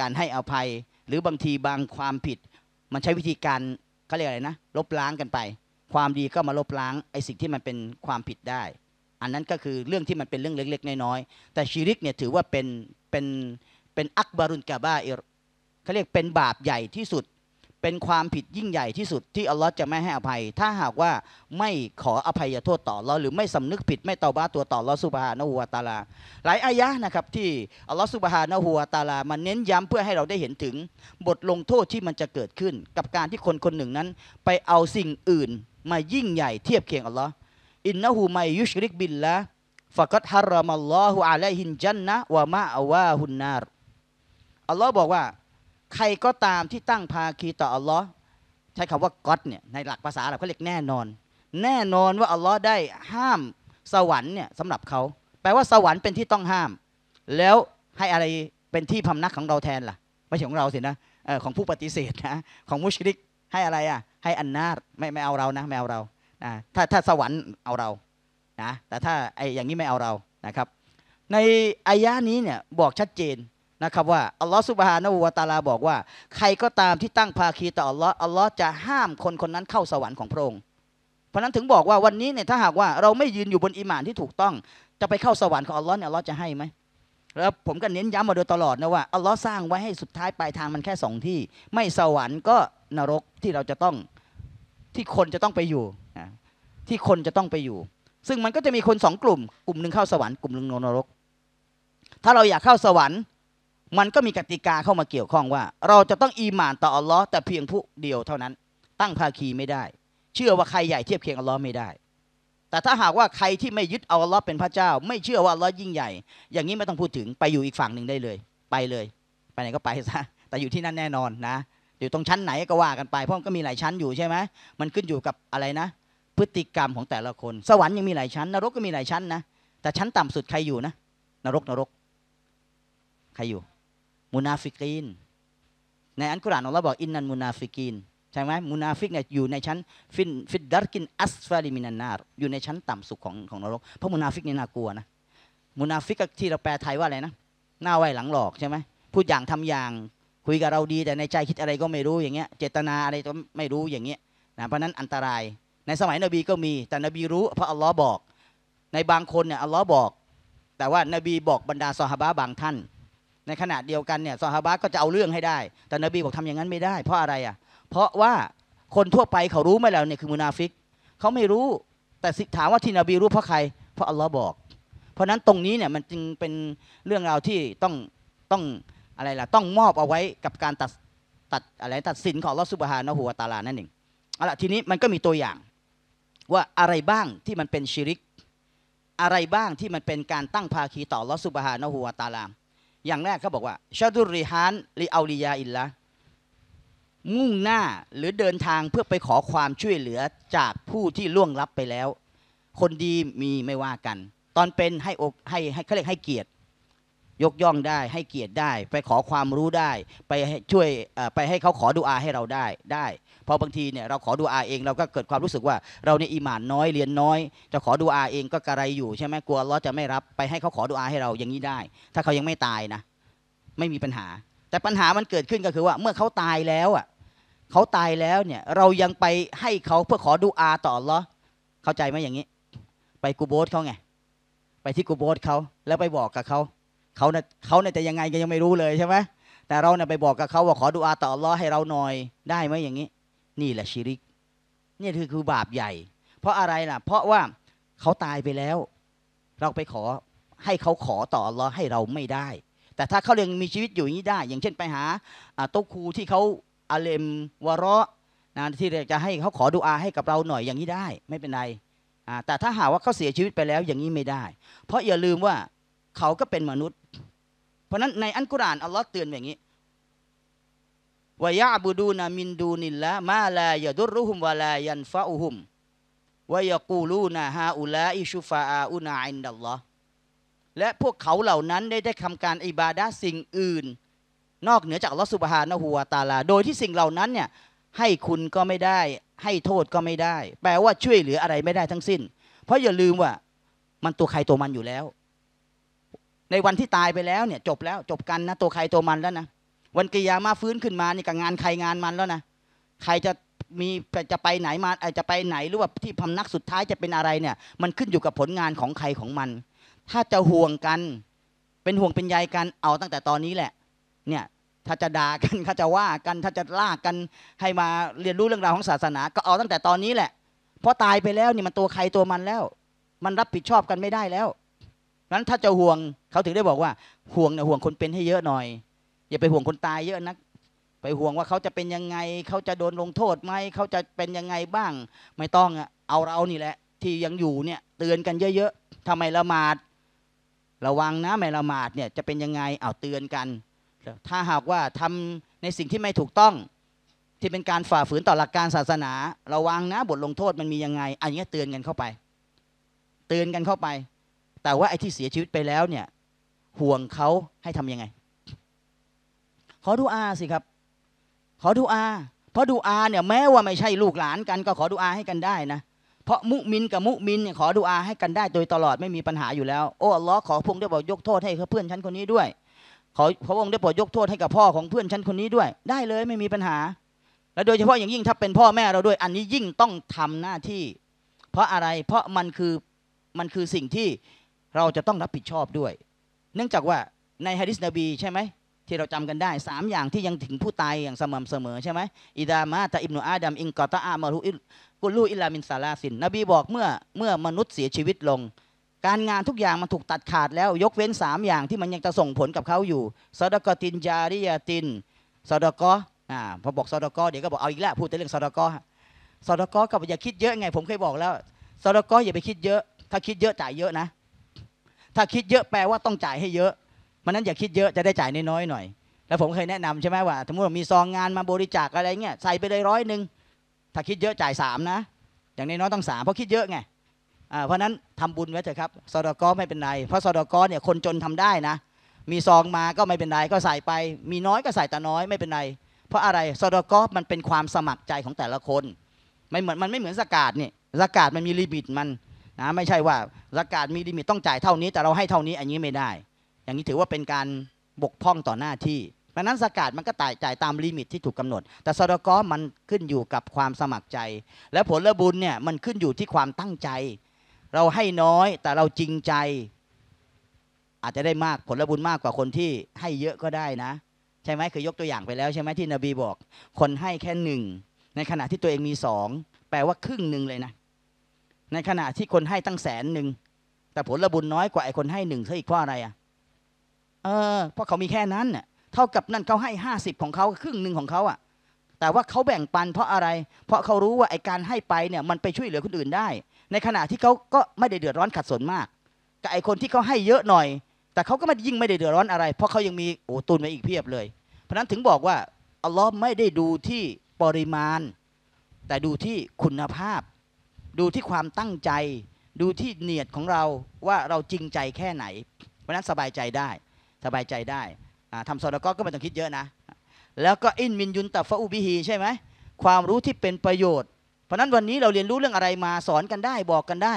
[SPEAKER 1] การให้อภัย หรือบางทีบางความผิด มันใช้วิธีการเขาเรียกอะไรนะ ลบล้างกันไป ความดีก็มาลบล้างไอ้สิ่งที่มันเป็นความผิดได้ อันนั้นก็คือเรื่องที่มันเป็นเรื่องเล็กๆ น้อยๆ แต่ชีริกเนี่ยถือว่าเป็นเป็นเป็นอักบารุนกาบาเอเขาเรียกเป็นบาปใหญ่ที่สุดเป็นความผิดยิ่งใหญ่ที่สุดที่อัลลอฮ์จะไม่ให้อภัย ถ้าหากว่าไม่ขออภัยโทษต่อเราหรือไม่สำนึกผิดไม่เตาบ้าตัวต่อเราสุบฮานะฮูวาตาลา หลายอายะนะครับที่อัลลอฮ์สุบฮานะฮูวาตาลา มันเน้นย้ำเพื่อให้เราได้เห็นถึง บทลงโทษที่มันจะเกิดขึ้น กับการที่คนคนหนึ่งนั้น ไปเอาสิ่งอื่น มายิ่งใหญ่เทียบเคียงอัลลอฮ์อินนะฮูไมยุชริกบินละฟะกัดฮารมัลลอฮุอะลัยฮินจันนะวะมาอวาฮุนนารอัลลอฮ์บอกว่าใครก็ตามที่ตั้งภาคีต่ออัลลอฮ์ใช้คำว่าก็อตเนี่ยในหลักภาษาเรากขาเรียกแน่นอน แน่นอนว่าอัลลอฮ์ได้ห้ามสวรรค์เนี่ยสำหรับเขาแปลว่าสวรรค์เป็นที่ต้องห้าม แล้วให้อะไรเป็นที่พำนักของเราแทนล่ะไม่ใช่ของเราสินะออของผู้ปฏิเสธนะของมุชริกให้อะไรอ่ะให้อันนาดไม่ไม่เอาเรานะไม่เอาเรานะถ้าถ้าสวรรค์เอาเรานะแต่ถ้าไออย่างนี้ไม่เอาเรานะครับ ในอายะนี้เนี่ยบอกชัดเจนนะครับว่าอัลลอฮ์สุบฮานาอูวาตาลาบอกว่า ใครก็ตามที่ตั้งภาคีต่ออัลลอฮ์อัลลอฮ์จะห้ามคนคนนั้นเข้าสวรรค์ของพระองค์เพราะนั้นถึงบอกว่าวันนี้เนี่ยถ้าหากว่าเราไม่ยืนอยู่บนอิมานที่ถูกต้องจะไปเข้าสวรรค์ของอัลลอฮ์เนี่ยอัลลอฮ์จะให้ไหมแล้วผมก็เน้นย้ำมาโดยตลอดนะว่าอัลลอฮ์สร้างไว้ให้สุดท้ายปลายทางมันแค่สองที่ ไม่สวรรค์ก็นรกที่เราจะต้องที่คนจะต้องไปอยู่ที่คนจะต้องไปอยู่ ซึ่งมันก็จะมีคนสองกลุ่ม กลุ่มหนึ่งเข้าสวรรค์กลุ่มหนึ่งนรก ถ้าเราอยากเข้าสวรรค์มันก็มีกติกาเข้ามาเกี่ยวข้องว่า เราจะต้องอีหมานต่ออัลลอฮ์แต่เพียงผู้เดียวเท่านั้น ตั้งภาคีไม่ได้ เชื่อว่าใครใหญ่เทียบเคียงอัลลอฮ์ไม่ได้ แต่ถ้าหากว่าใครที่ไม่ยึดเอาอัลลอฮ์เป็นพระเจ้า ไม่เชื่อว่าอัลลอฮ์ยิ่งใหญ่ อย่างนี้ไม่ต้องพูดถึงไปอยู่อีกฝั่งหนึ่งได้เลย ไปเลย ไปไหนก็ไปซะแต่อยู่ที่นั่นแน่นอนนะอยู่ตรงชั้นไหนก็ว่า กันไปเพราะมันก็มีหลายชั้นอยู่ใช่ไหมมันขึ้นอยู่กับอะไรนะพฤติกรรมของแต่ละคน สวรรค์ยังมีหลายชั้น นรกก็มีหลายชั้นนะแต่ชั้นต่ำสุดใครอยู่นะ นรกนรกใครอยู่มุนาฟิกีนในอันกุรานัลลเราบอกอินนันมุนาฟิกีนใช่ไหมมุนาฟิกเนี่ยอยู่ในชั้นฟินฟิดดาร์กินอัสฟาลิมินันนาร์อยู่ในชั้นต่ำสุดของของนรกเพราะมุนาฟิกนี่น่ากลัวนะมุนาฟิกที่เราแปลไทยว่าอะไรนะหน้าไหวหลังหลอกใช่ไหมพูดอย่างทำอย่าง คุยกับเราดีแต่ในใจคิดอะไรก็ไม่รู้อย่างเงี้ย เจตนาอะไรก็ไม่รู้อย่างเงี้ยนะเพราะนั้นอันตราย ในสมัยนบีก็มี แต่นบีรู้เพราะอัลลอฮ์บอก ในบางคนเนี่ยอัลลอฮ์บอก แต่ว่านบีบอกบรรดาซอฮาบะบางท่านในขณะเดียวกันเนี่ยซอฮาบะก็จะเอาเรื่องให้ได้ แต่นบีบอกทำอย่างนั้นไม่ได้ เพราะอะไรอ่ะ เพราะว่าคนทั่วไปเขารู้ไหมแล้วเนี่ยคือมุนาฟิก เขาไม่รู้ แต่ถามว่าที่นบีรู้เพราะใคร เพราะอัลลอฮ์บอก เพราะนั้นตรงนี้เนี่ยมันจึงเป็นเรื่องราวที่ต้องต้องอะไรล่ะต้องมอบเอาไว้กับการตัดตัดอะไร ตัดสินของลอสุบฮานะหัวตาลานั่นเอง เอาละทีนี้มันก็มีตัวอย่าง ว่าอะไรบ้างที่มันเป็นชิริก อะไรบ้างที่มันเป็นการตั้งภาคีต่อลอสุบฮานะหัวตาลาอย่างแรกเขาบอกว่า ชาดุริฮานลเอาลียาอินละมุ่งหน้าหรือเดินทางเพื่อไปขอความช่วยเหลือจากผู้ที่ล่วงลับไปแล้ว คนดีมีไม่ว่ากัน ตอนเป็นให้อกให้ให้เขาเรียกให้เกียรติ ยกย่องได้ให้เกียรติได้ ไปขอความรู้ได้ ไปช่วยไปให้เขาขอดุอาให้เราได้ได้พอบางทีเนี่ยเราขอดูอาเองเราก็เกิดความรู้สึกว่า เราเนี่ยอิหมานน้อยเรียนน้อยจะขอดูอาเองก็กระไรอยู่ใช่ไหมกลัวล้อจะไม่รับไปให้เขาขอดูอาให้เราอย่างนี้ได้ ถ้าเขายังไม่ตายนะ ไม่มีปัญหา แต่ปัญหามันเกิดขึ้นก็คือว่า เมื่อเขาตายแล้วอ่ะเขาตายแล้วเนี่ยเรายังไปให้เขาเพื่อขอดูอาต่อล้อเข้าใจไหมอย่างนี้ ไปกูโบสเขาไงไปที่กูโบสเขาแล้วไปบอกกับเขาเขาเนี่ยเขาเนี่ยจะยังไงก็ยังไม่รู้เลยใช่ไหมแต่เราเนี่ยไปบอกกับเขาว่าขอดูอา ต่อล้อให้เราหน่อยได้ไหมอย่างนี้นี่แหละชิริกนี่คือคือบาปใหญ่ เพราะอะไรล่ะ เพราะว่าเขาตายไปแล้ว เราไปขอให้เขาขอต่อรอให้เราไม่ได้ แต่ถ้าเขาเรยังมีชีวิตอยู่นี้ได้ อย่างเช่นไปหาโต๊ะครูที่เขาอาเลมวาระนะที่จะให้เขาขอดูอาให้กับเราหน่อยอย่างนี้ได้ ไม่เป็นไรแต่ถ้าหาว่าเขาเสียชีวิตไปแล้วอย่างนี้ไม่ได้ เพราะอย่าลืมว่าเขาก็เป็นมนุษย์ เพราะนั้นในอันกุรานอัลลอฮ์เตือนอย่างนี้วยาบูดูนามินดูนิลละมาลายดุรุหุมวาลายันฟาอุหุมวยกูลูนาฮาอุลาอิชุฟาอาอุนาอินดัลลอและพวกเขาเหล่านั้นได้ได้ทำการอิบาดะสิ่งอื่น นอกเหนือจากลอสุบฮานะหัวตาลา โดยที่สิ่งเหล่านั้นเนี่ยให้คุณก็ไม่ได้ ให้โทษก็ไม่ได้ แปลว่าช่วยเหลืออะไรไม่ได้ทั้งสิ้น เพราะอย่าลืมว่า มันตัวใครตัวมันอยู่แล้ว ในวันที่ตายไปแล้วเนี่ย จบแล้ว จบกันนะตัวใครตัวมันแล้วนะวันกิยามาฟื้นขึ้นมานี่กับงานใครงานมันแล้วนะ ใครจะมีจะไปไหนมาจะไปไหน หรือว่าที่พำนักสุดท้ายจะเป็นอะไรเนี่ย มันขึ้นอยู่กับผลงานของใครของมัน ถ้าจะห่วงกัน เป็นห่วงเป็นใยกันเอาตั้งแต่ตอนนี้แหละ เนี่ยถ้าจะด่ากันถ้าจะว่ากันถ้าจะลากกันให้มาเรียนรู้เรื่องราวของศาสนาก็เอาตั้งแต่ตอนนี้แหละ เพราะตายไปแล้วนี่มันตัวใครตัวมันแล้ว มันรับผิดชอบกันไม่ได้แล้วนั้นถ้าจะห่วงเขาถึงได้บอกว่า ห่วงนะห่วงคนเป็นให้เยอะหน่อยอย่าไปห่วงคนตายเยอะนัก ไปห่วงว่าเขาจะเป็นยังไง เขาจะโดนลงโทษไหม เขาจะเป็นยังไงบ้าง ไม่ต้องอะเอาเรานี่แหละ ที่ยังอยู่เนี่ยเตือนกันเยอะ ๆ ทำไมละหมาด ระวังนะ ไม่ละหมาดเนี่ยจะเป็นยังไง เอาเตือนกัน ถ้าหากว่าทำในสิ่งที่ไม่ถูกต้อง ที่เป็นการฝ่าฝืนต่อหลักการศาสนา ระวังนะ บทลงโทษมันมียังไงอันนี้เตือนกันเข้าไป เตือนกันเข้าไป แต่ว่าไอ้ที่เสียชีวิตไปแล้วเนี่ยห่วงเขาให้ทํำยังไงขอดูอาสิครับ ขอดูอาเพราะดูอาเนี่ยแม้ว่าไม่ใช่ลูกหลานกัน ก็ขอดูอาให้กันได้นะ เพราะมุมินกับมุมินเนี่ยขอดูอาให้กันได้โดยตลอดไม่มีปัญหาอยู่แล้ว โอ้ล้อขอพงได้บอกยกโทษให้เพื่อนฉันคนนี้ด้วย ขอพระองค์ได้โปรดยกโทษให้กับพ่อของเพื่อนฉันคนนี้ด้วย ได้เลยไม่มีปัญหา และโดยเฉพาะอย่างยิ่งถ้าเป็นพ่อแม่เราด้วยอันนี้ยิ่งต้องทำหน้าที่ เพราะอะไรเพราะมันคือมันคือสิ่งที่เราจะต้องรับผิดชอบด้วย เนื่องจากว่าในฮะดิษนบี ใช่ไหมที่เราจำกันได้ 3 อย่างที่ยังถึงผู้ตายอย่างสม่ำเสมอใช่ไหมอิดามาตาอิบนอาดัมอิงกอตาอามารุอิกุลูอิลามินซาลาสินนบีบอกเมื่อเมื่อมนุษย์เสียชีวิตลง การงานทุกอย่างมันถูกตัดขาดแล้วยกเว้น3อย่างที่มันยังจะส่งผลกับเขาอยู่ซาดกอตินจาริยาตินซาดกออ่าพอบอกซาดกอเดี๋ยวก็บอกเอาอีกแล้วพูดแต่เรื่องซาดกอซาดกอกับอย่าคิดเยอะไง ผมเคยบอกแล้วซาดกออย่าไปคิดเยอะ ถ้าคิดเยอะจ่ายเยอะนะถ้าคิดเยอะแปลว่าต้องจ่ายให้เยอะมันนั้นอย่าคิดเยอะจะได้จ่ายน้อยๆหน่อย แล้วผมเคยแนะนำใช่ไหมว่าสมมติว่ามีซองงานมาบริจาคอะไรเงี้ยใส่ไปเลยร้อยหนึ่ง ถ้าคิดเยอะจ่ายสามนะ อย่างน้อยต้องสามเพราะคิดเยอะไง เพราะนั้นทำบุญไว้เถอะครับสอดกอไม่เป็นไร เพราะสอดกอเนี่ยคนจนทำได้นะ มีซองมาก็ไม่เป็นไรก็ใส่ไป มีน้อยก็ใส่แต่น้อยไม่เป็นไร เพราะอะไรสอดกอมันเป็นความสมัครใจของแต่ละคน ไม่เหมือนมันไม่เหมือนสกาดนี่สกาดมันมีลิมิตมันนะไม่ใช่ว่าสกาดมีลิมิตต้องจ่ายเท่านี้ แต่เราให้เท่านี้อันนี้ไม่ได้อย่างนี้ถือว่าเป็นการบกพร่องต่อหน้าที่ เพราะนั้นสกาดมันก็ต่ายจ่ายตามลิมิตที่ถูกกาหนด แต่สดกอมันขึ้นอยู่กับความสมัครใจ และผลละบุญเนี่ยมันขึ้นอยู่ที่ความตั้งใจ เราให้น้อยแต่เราจริงใจ อาจจะได้มากผลละบุญมากกว่าคนที่ให้เยอะก็ได้นะ ใช่ไหมเคยยกตัวอย่างไปแล้ว ใช่ไหมที่นบีบอก คนให้แค่หนึ่งในขณะที่ตัวเองมีสองแปลว่าครึ่งหนึ่งเลยนะ ในขณะที่คนให้ตั้งแสนหนึ่งแต่ผลละบุญน้อยกว่าไอ้คนให้หนึ่งเขาอีกเพราะอะไรอะ่ะเออเพราะเขามีแค่นั้นน่ยเท่ากับนั่นเขาให้ห้าสิบของเขาครึ่งหนึ่งของเขาอ่ะ แต่ว่าเขาแบ่งปัน เพราะอะไร เพราะเขารู้ว่าไอการให้ไปเนี่ยมันไปช่วยเหลือคนอื่นได้ ในขณะที่เขาก็ไม่ได้เดือดร้อนขัดสนมากกับไอคนที่เขาให้เยอะหน่อย แต่เขาก็ไม่ยิ่งไม่ได้เดือดร้อนอะไร เพราะเขายังมีโอ้ตุนไว้อีกเพียบเลย เพราะนั้นถึงบอกว่าอัลลอฮ์ไม่ได้ดูที่ปริมาณ แต่ดูที่คุณภาพ ดูที่ความตั้งใจ ดูที่เนียดของเราว่าเราจริงใจแค่ไหน เพราะนั้นสบายใจได้สบายใจได้ ทำซอดก็ก็ไม่ต้องคิดเยอะนะ แล้วก็อินมินยุนตัฟอุบิฮีใช่ไหม ความรู้ที่เป็นประโยชน์ เพราะนั้นวันนี้เราเรียนรู้เรื่องอะไรมาสอนกันได้ บอกกันได้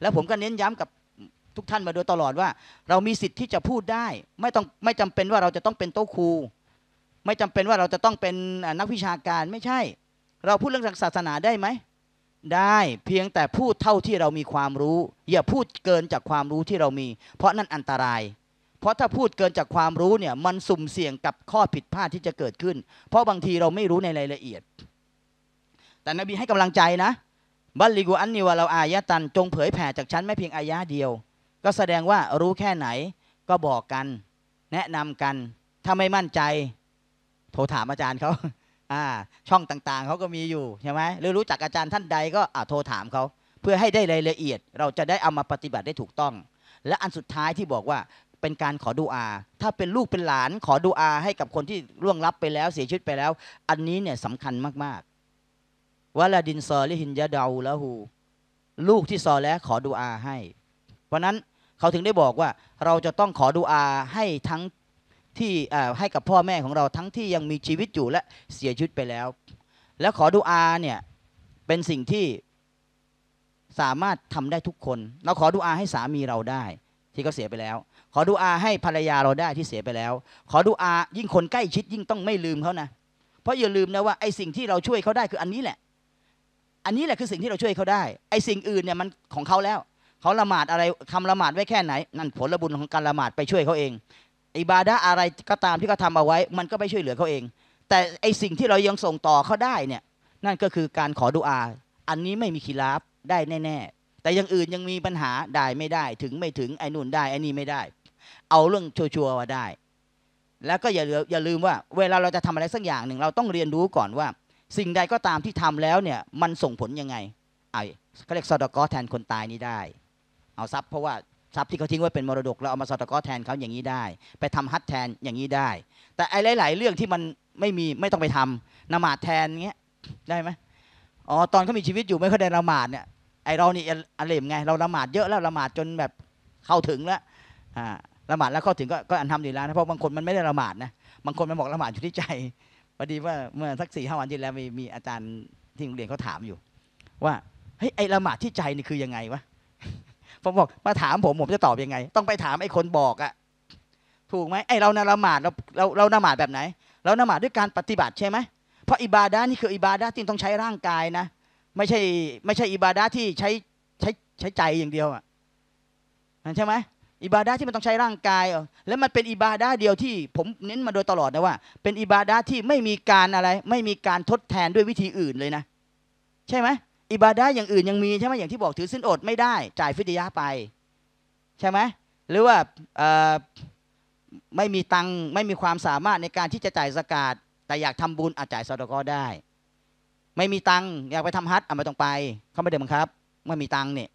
[SPEAKER 1] แล้วผมก็เน้นย้ำกับทุกท่านมาโดยตลอดว่า เรามีสิทธิ์ที่จะพูดได้ ไม่ต้องไม่จำเป็นว่าเราจะต้องเป็นโต๊ะครูไม่จำเป็นว่าเราจะต้องเป็นนักวิชาการไม่ใช่ เราพูดเรื่องศาสนาได้ไหมได้เพียงแต่พูดเท่าที่เรามีความรู้ อย่าพูดเกินจากความรู้ที่เรามี เพราะนั่นอันตรายเพราะถ้าพูดเกินจากความรู้เนี่ย มันสุ่มเสี่ยงกับข้อผิดพลาดที่จะเกิดขึ้น เพราะบางทีเราไม่รู้ในรายละเอียด แต่นบีให้กำลังใจนะบัลลิกูอันนิวะเราอายะตันจงเผยแผ่จากฉันไม่เพียงอายะเดียว ก็แสดงว่ารู้แค่ไหนก็บอกกัน แนะนำกัน ถ้าไม่มั่นใจ โทรถามอาจารย์เขาอ่า ช่องต่างๆ เขาก็มีอยู่ใช่ไหมหรือรู้จักอาจารย์ท่านใดก็อ่าโทรถามเขาเพื่อให้ได้รายละเอียด เราจะได้เอามาปฏิบัติได้ถูกต้อง และอันสุดท้ายที่บอกว่าเป็นการขอดูอา ถ้าเป็นลูกเป็นหลาน ขอดูอา ให้กับคนที่ร่วงลับไปแล้ว เสียชีวิตไปแล้ว อันนี้เนี่ยสำคัญมากๆวลาดินซอลิหินยาดาวละหูลูกที่ซอแล้วขอดูอาให้ เพราะนั้นเขาถึงได้บอกว่า เราจะต้องขอดูอา ให้ทั้งที่ให้กับพ่อแม่ของเราทั้งที่ยังมีชีวิตอยู่และเสียชีวิตไปแล้ว และขอดูอาเนี่ยเป็นสิ่งที่สามารถทำได้ทุกคนเราขอดูอาให้สามีเราได้ ที่เขาเสียไปแล้วขอดูอาให้ภรรยาเราได้ที่เสียไปแล้ว ขอดูอายิ่งคนใกล้ชิดยิ่งต้องไม่ลืมเขานะ เพราะอย่าลืมนะว่าไอ้สิ่งที่เราช่วยเขาได้คืออันนี้แหละ อันนี้แหละคือสิ่งที่เราช่วยเขาได้ ไอ้สิ่งอื่นเนี่ยมันของเขาแล้ว เขาละหมาดอะไรคำละหมาดไว้แค่ไหนนั่นผลบุญของการละหมาดไปช่วยเขาเอง อิบาดะอะไรก็ตามที่เขาทำเอาไว้ มันก็ไปช่วยเหลือเขาเอง แต่ไอ้สิ่งที่เรายังส่งต่อเขาได้เนี่ยนั่นก็คือการขอดุอา อันนี้ไม่มีขีราบได้แน่แต่ยังอื่นยังมีปัญหาได้ไม่ได้ถึงไม่ถึงไอ้นู่นได้ไอ้นี่ไม่ได้เอาเรื่องชัวร์่าได้ แล้วก็อย่าอย่าลืมว่า เวลาเราจะทำอะไรสักอย่างหนึ่งเราต้องเรียนรู้ก่อนว่าสิ่งใดก็ตามที่ทำแล้วเนี่ยมันส่งผลยังไง ไอ้เขาเรียกซอดกอแทนคนตายนี้ได้ เอาทรัพย์เพราะว่าทรัพย์ที่เขาทิ้งไว้เป็นมรดก เราเอามาซอดกอแทนเขาอย่างนี้ได้ ไปทำฮัทแทนอย่างนี้ได้ แต่ไอ้หลายๆเรื่องที่มันไม่มีไม่ต้องไปทำนมาดแทนเงี้ยได้ไหมอ๋อตอนเขามีชีวิตอยู่ไม่คยได้ละหมาดเนี่ยไอเรานี่อเลมไง เราละหมาดเยอะแล้วละหมาดจนแบบเข้าถึงแล้วอ่าละหมาดแล้วเข้าถึงก็ก็อันทำดีแล้วนะเพราะบางคนมันไม่ได้ละหมาดนะบางคนมันบอกละหมาดอยู่ที่ใจพอดีว่าเมื่อสักสี่ห้าวันที่แล้วมีมีอาจารย์ที่โรงเรียนเขาถามอยู่ ว่าเฮ้ยไอละหมาดที่ใจนี่คือยังไงวะผมบอกมาถามผมผมจะตอบยังไง ต้องไปถามไอ้คนบอกอะถูกไหมไอเรานละหมาดเราเราเราละหมาดแบบไหน เราละหมาดด้วยการปฏิบัติใช่ไหมเพราะอิบาดานี่คืออิบาดาที่ต้องใช้ร่างกายนะไม่ใช่ไม่ใช่อิบาดาที่ใช้ใช้ใช้ใจอย่างเดียวอะใช่ไหมอิบาดาที่มันต้องใช้ร่างกาย แล้วมันเป็นอิบาดาเดียวที่ ผมเน้นมาโดยตลอดนะว่าเป็นอิบาดาที่ไม่มีการอะไร ไม่มีการทดแทนด้วยวิธีอื่นเลยนะ ใช่ไหมอิบาดาอย่างอื่นยังมีใช่ไหมอย่างที่บอกถือสินอดไม่ได้จ่ายฟิดยาไป ใช่ไหมหรือว่าไม่มีตังไม่มีความสามารถในการที่จะจ่ายสกาดแต่อยากทำบุญอาจจ่ายสดกอได้ ไม่มีตังอยากไปทำฮัทอ่ะไม่ต้องไป เขาไม่ได้บังคับ ไม่มีตังเนี่ย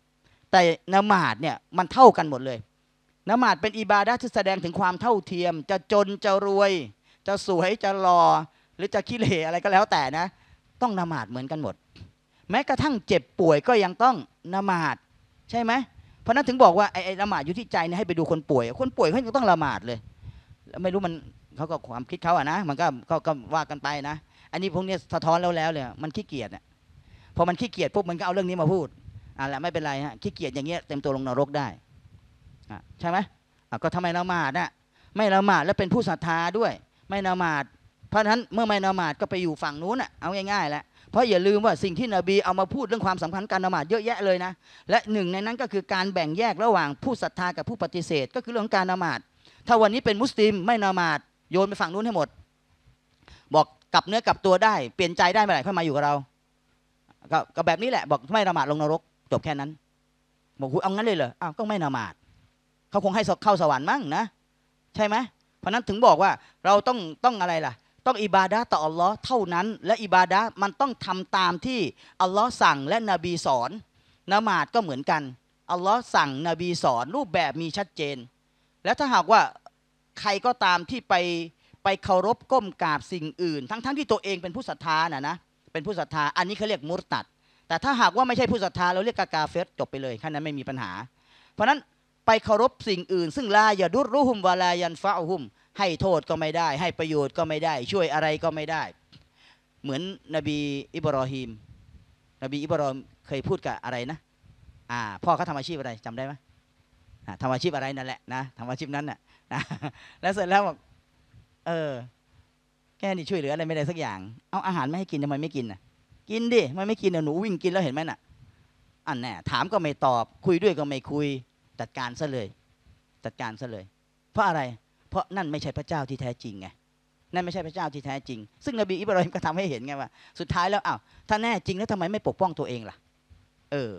[SPEAKER 1] แต่นมาดเนี่ยมันเท่ากันหมดเลยนมาดเป็นอิบาดะที่แสดงถึงความเท่าเทียม จะจนจะรวย จะสวยจะหล่อหรือจะขี้เหร่อะไรก็แล้วแต่นะ ต้องนมาดเหมือนกันหมด แม้กระทั่งเจ็บป่วยก็ยังต้องนมาดใช่ไหมเพราะนั้นถึงบอกว่าไอ้ไละหมาดอยู่ที่ใจเนี่ยให้ไปดูคนป่วยคนป่วยเขาต้องละหมาดเลยแล้วไม่รู้มันเขาก็ความคิดเขาอะนะมันก็ก็ว่ากันไปนะ อันนี้พวกนี้สะท้อนแล้วแล้วเลยมันขี้เกียจอะพอมันขี้เกียจปุ๊บมันก็เอาเรื่องนี้มาพูดอ่ะแหละไม่เป็นไรฮะขี้เกียจอย่างเงี้ยเต็มตัวลงนรกได้ใช่ไหมก็ทำไมละหมาดน่ะไม่ละหมาดแล้วเป็นผู้ศรัทธาด้วย ไม่ละหมาด เพราะฉะนั้นเมื่อไม่ละหมาดก็ไปอยู่ฝั่งนู้นนะเอาง่ายๆแหละเพราะอย่าลืมว่าสิ่งที่นบีเอามาพูดเรื่องความสำคัญการละหมาดเยอะแยะเลยนะ และหนึ่งในนั้นก็คือการแบ่งแยกระหว่างผู้ศรัทธากับผู้ปฏิเสธก็คือเรื่องการละหมาด ถ้าวันนี้เป็นมุสลิมไม่ละหมาดโยนไปฝั่งนู้นให้หมด บอกกลับเนื้อกลับตัวได้ เปลี่ยนใจได้เมื่อไหร่เพื่อมาอยู่กับเราก็แบบนี้แหละ บอกไม่ละหมาดลงนรก จบแค่นั้นบอกเอางั้นเลยเหรออ้าวก็ไม่ละหมาดเขาคงให้เข้าสวรรค์มั้งนะ ใช่ไหมเพราะนั้นถึงบอกว่าเราต้องต้องอะไรล่ะ ต้องอิบาดะต่ออัลลอฮ์เท่านั้น และอิบาดะมันต้องทำตามที่อัลลอฮ์สั่งและนบีสอนนมาดก็เหมือนกัน อัลลอฮ์สั่งนบีสอน รูปแบบมีชัดเจน และถ้าหากว่าใครก็ตามที่ไปไปเคารพก้มกราบสิ่งอื่น ทั้งๆทที่ตัวเองเป็นผู้ศรัทธาน่ะนะเป็นผู้ศรัทธา อันนี้เขาเรียกมุตตัด แต่ถ้าหากว่าไม่ใช่ผู้ศรัทธา เราเรียกกากาเฟสจบไปเลยแค่นนั้นไม่มีปัญหา เพราะนั้นไปเคารพสิ่งอื่นซึ่งลาย่าดุรุหุมวาลายันฟ้าหุม ให้โทษก็ไม่ได้ ให้ประโยชน์ก็ไม่ได้ ช่วยอะไรก็ไม่ได้ เหมือนนบีอิบรอฮิมนบีอิบรอฮิมเคยพูดกับอะไรนะอ่าพ่อเขาทำอาชีพอะไรจำได้ไหมทำอาชีพอะไรนั่นแหละนะทำอาชีพนั้นน่ะ่ะแล้วเสร็จแล้วบอกเออแค่นี้ช่วยเหลืออะไรไม่ได้สักอย่าง เอาอาหารไม่ให้กินทำไมไม่กินน่ะ กินดิม่ไม่กินน่ะหนูวิ่งกินแล้วเห็นไหมน่ะ อันแน่ถามก็ไม่ตอบ คุยด้วยก็ไม่คุยจัดการซะเลยจัดการซะเลย เพราะอะไร เพราะนั่นไม่ใช่พระเจ้าที่แท้จริงไงนั่นไม่ใช่พระเจ้าที่แท้จริง ซึ่งนบีอิบราฮิมก็ทำให้เห็นไงว่าสุดท้ายแล้วอ้าวถ้าแน่จริงแล้วทำไมไม่ปกป้องตัวเองล่ะ เออ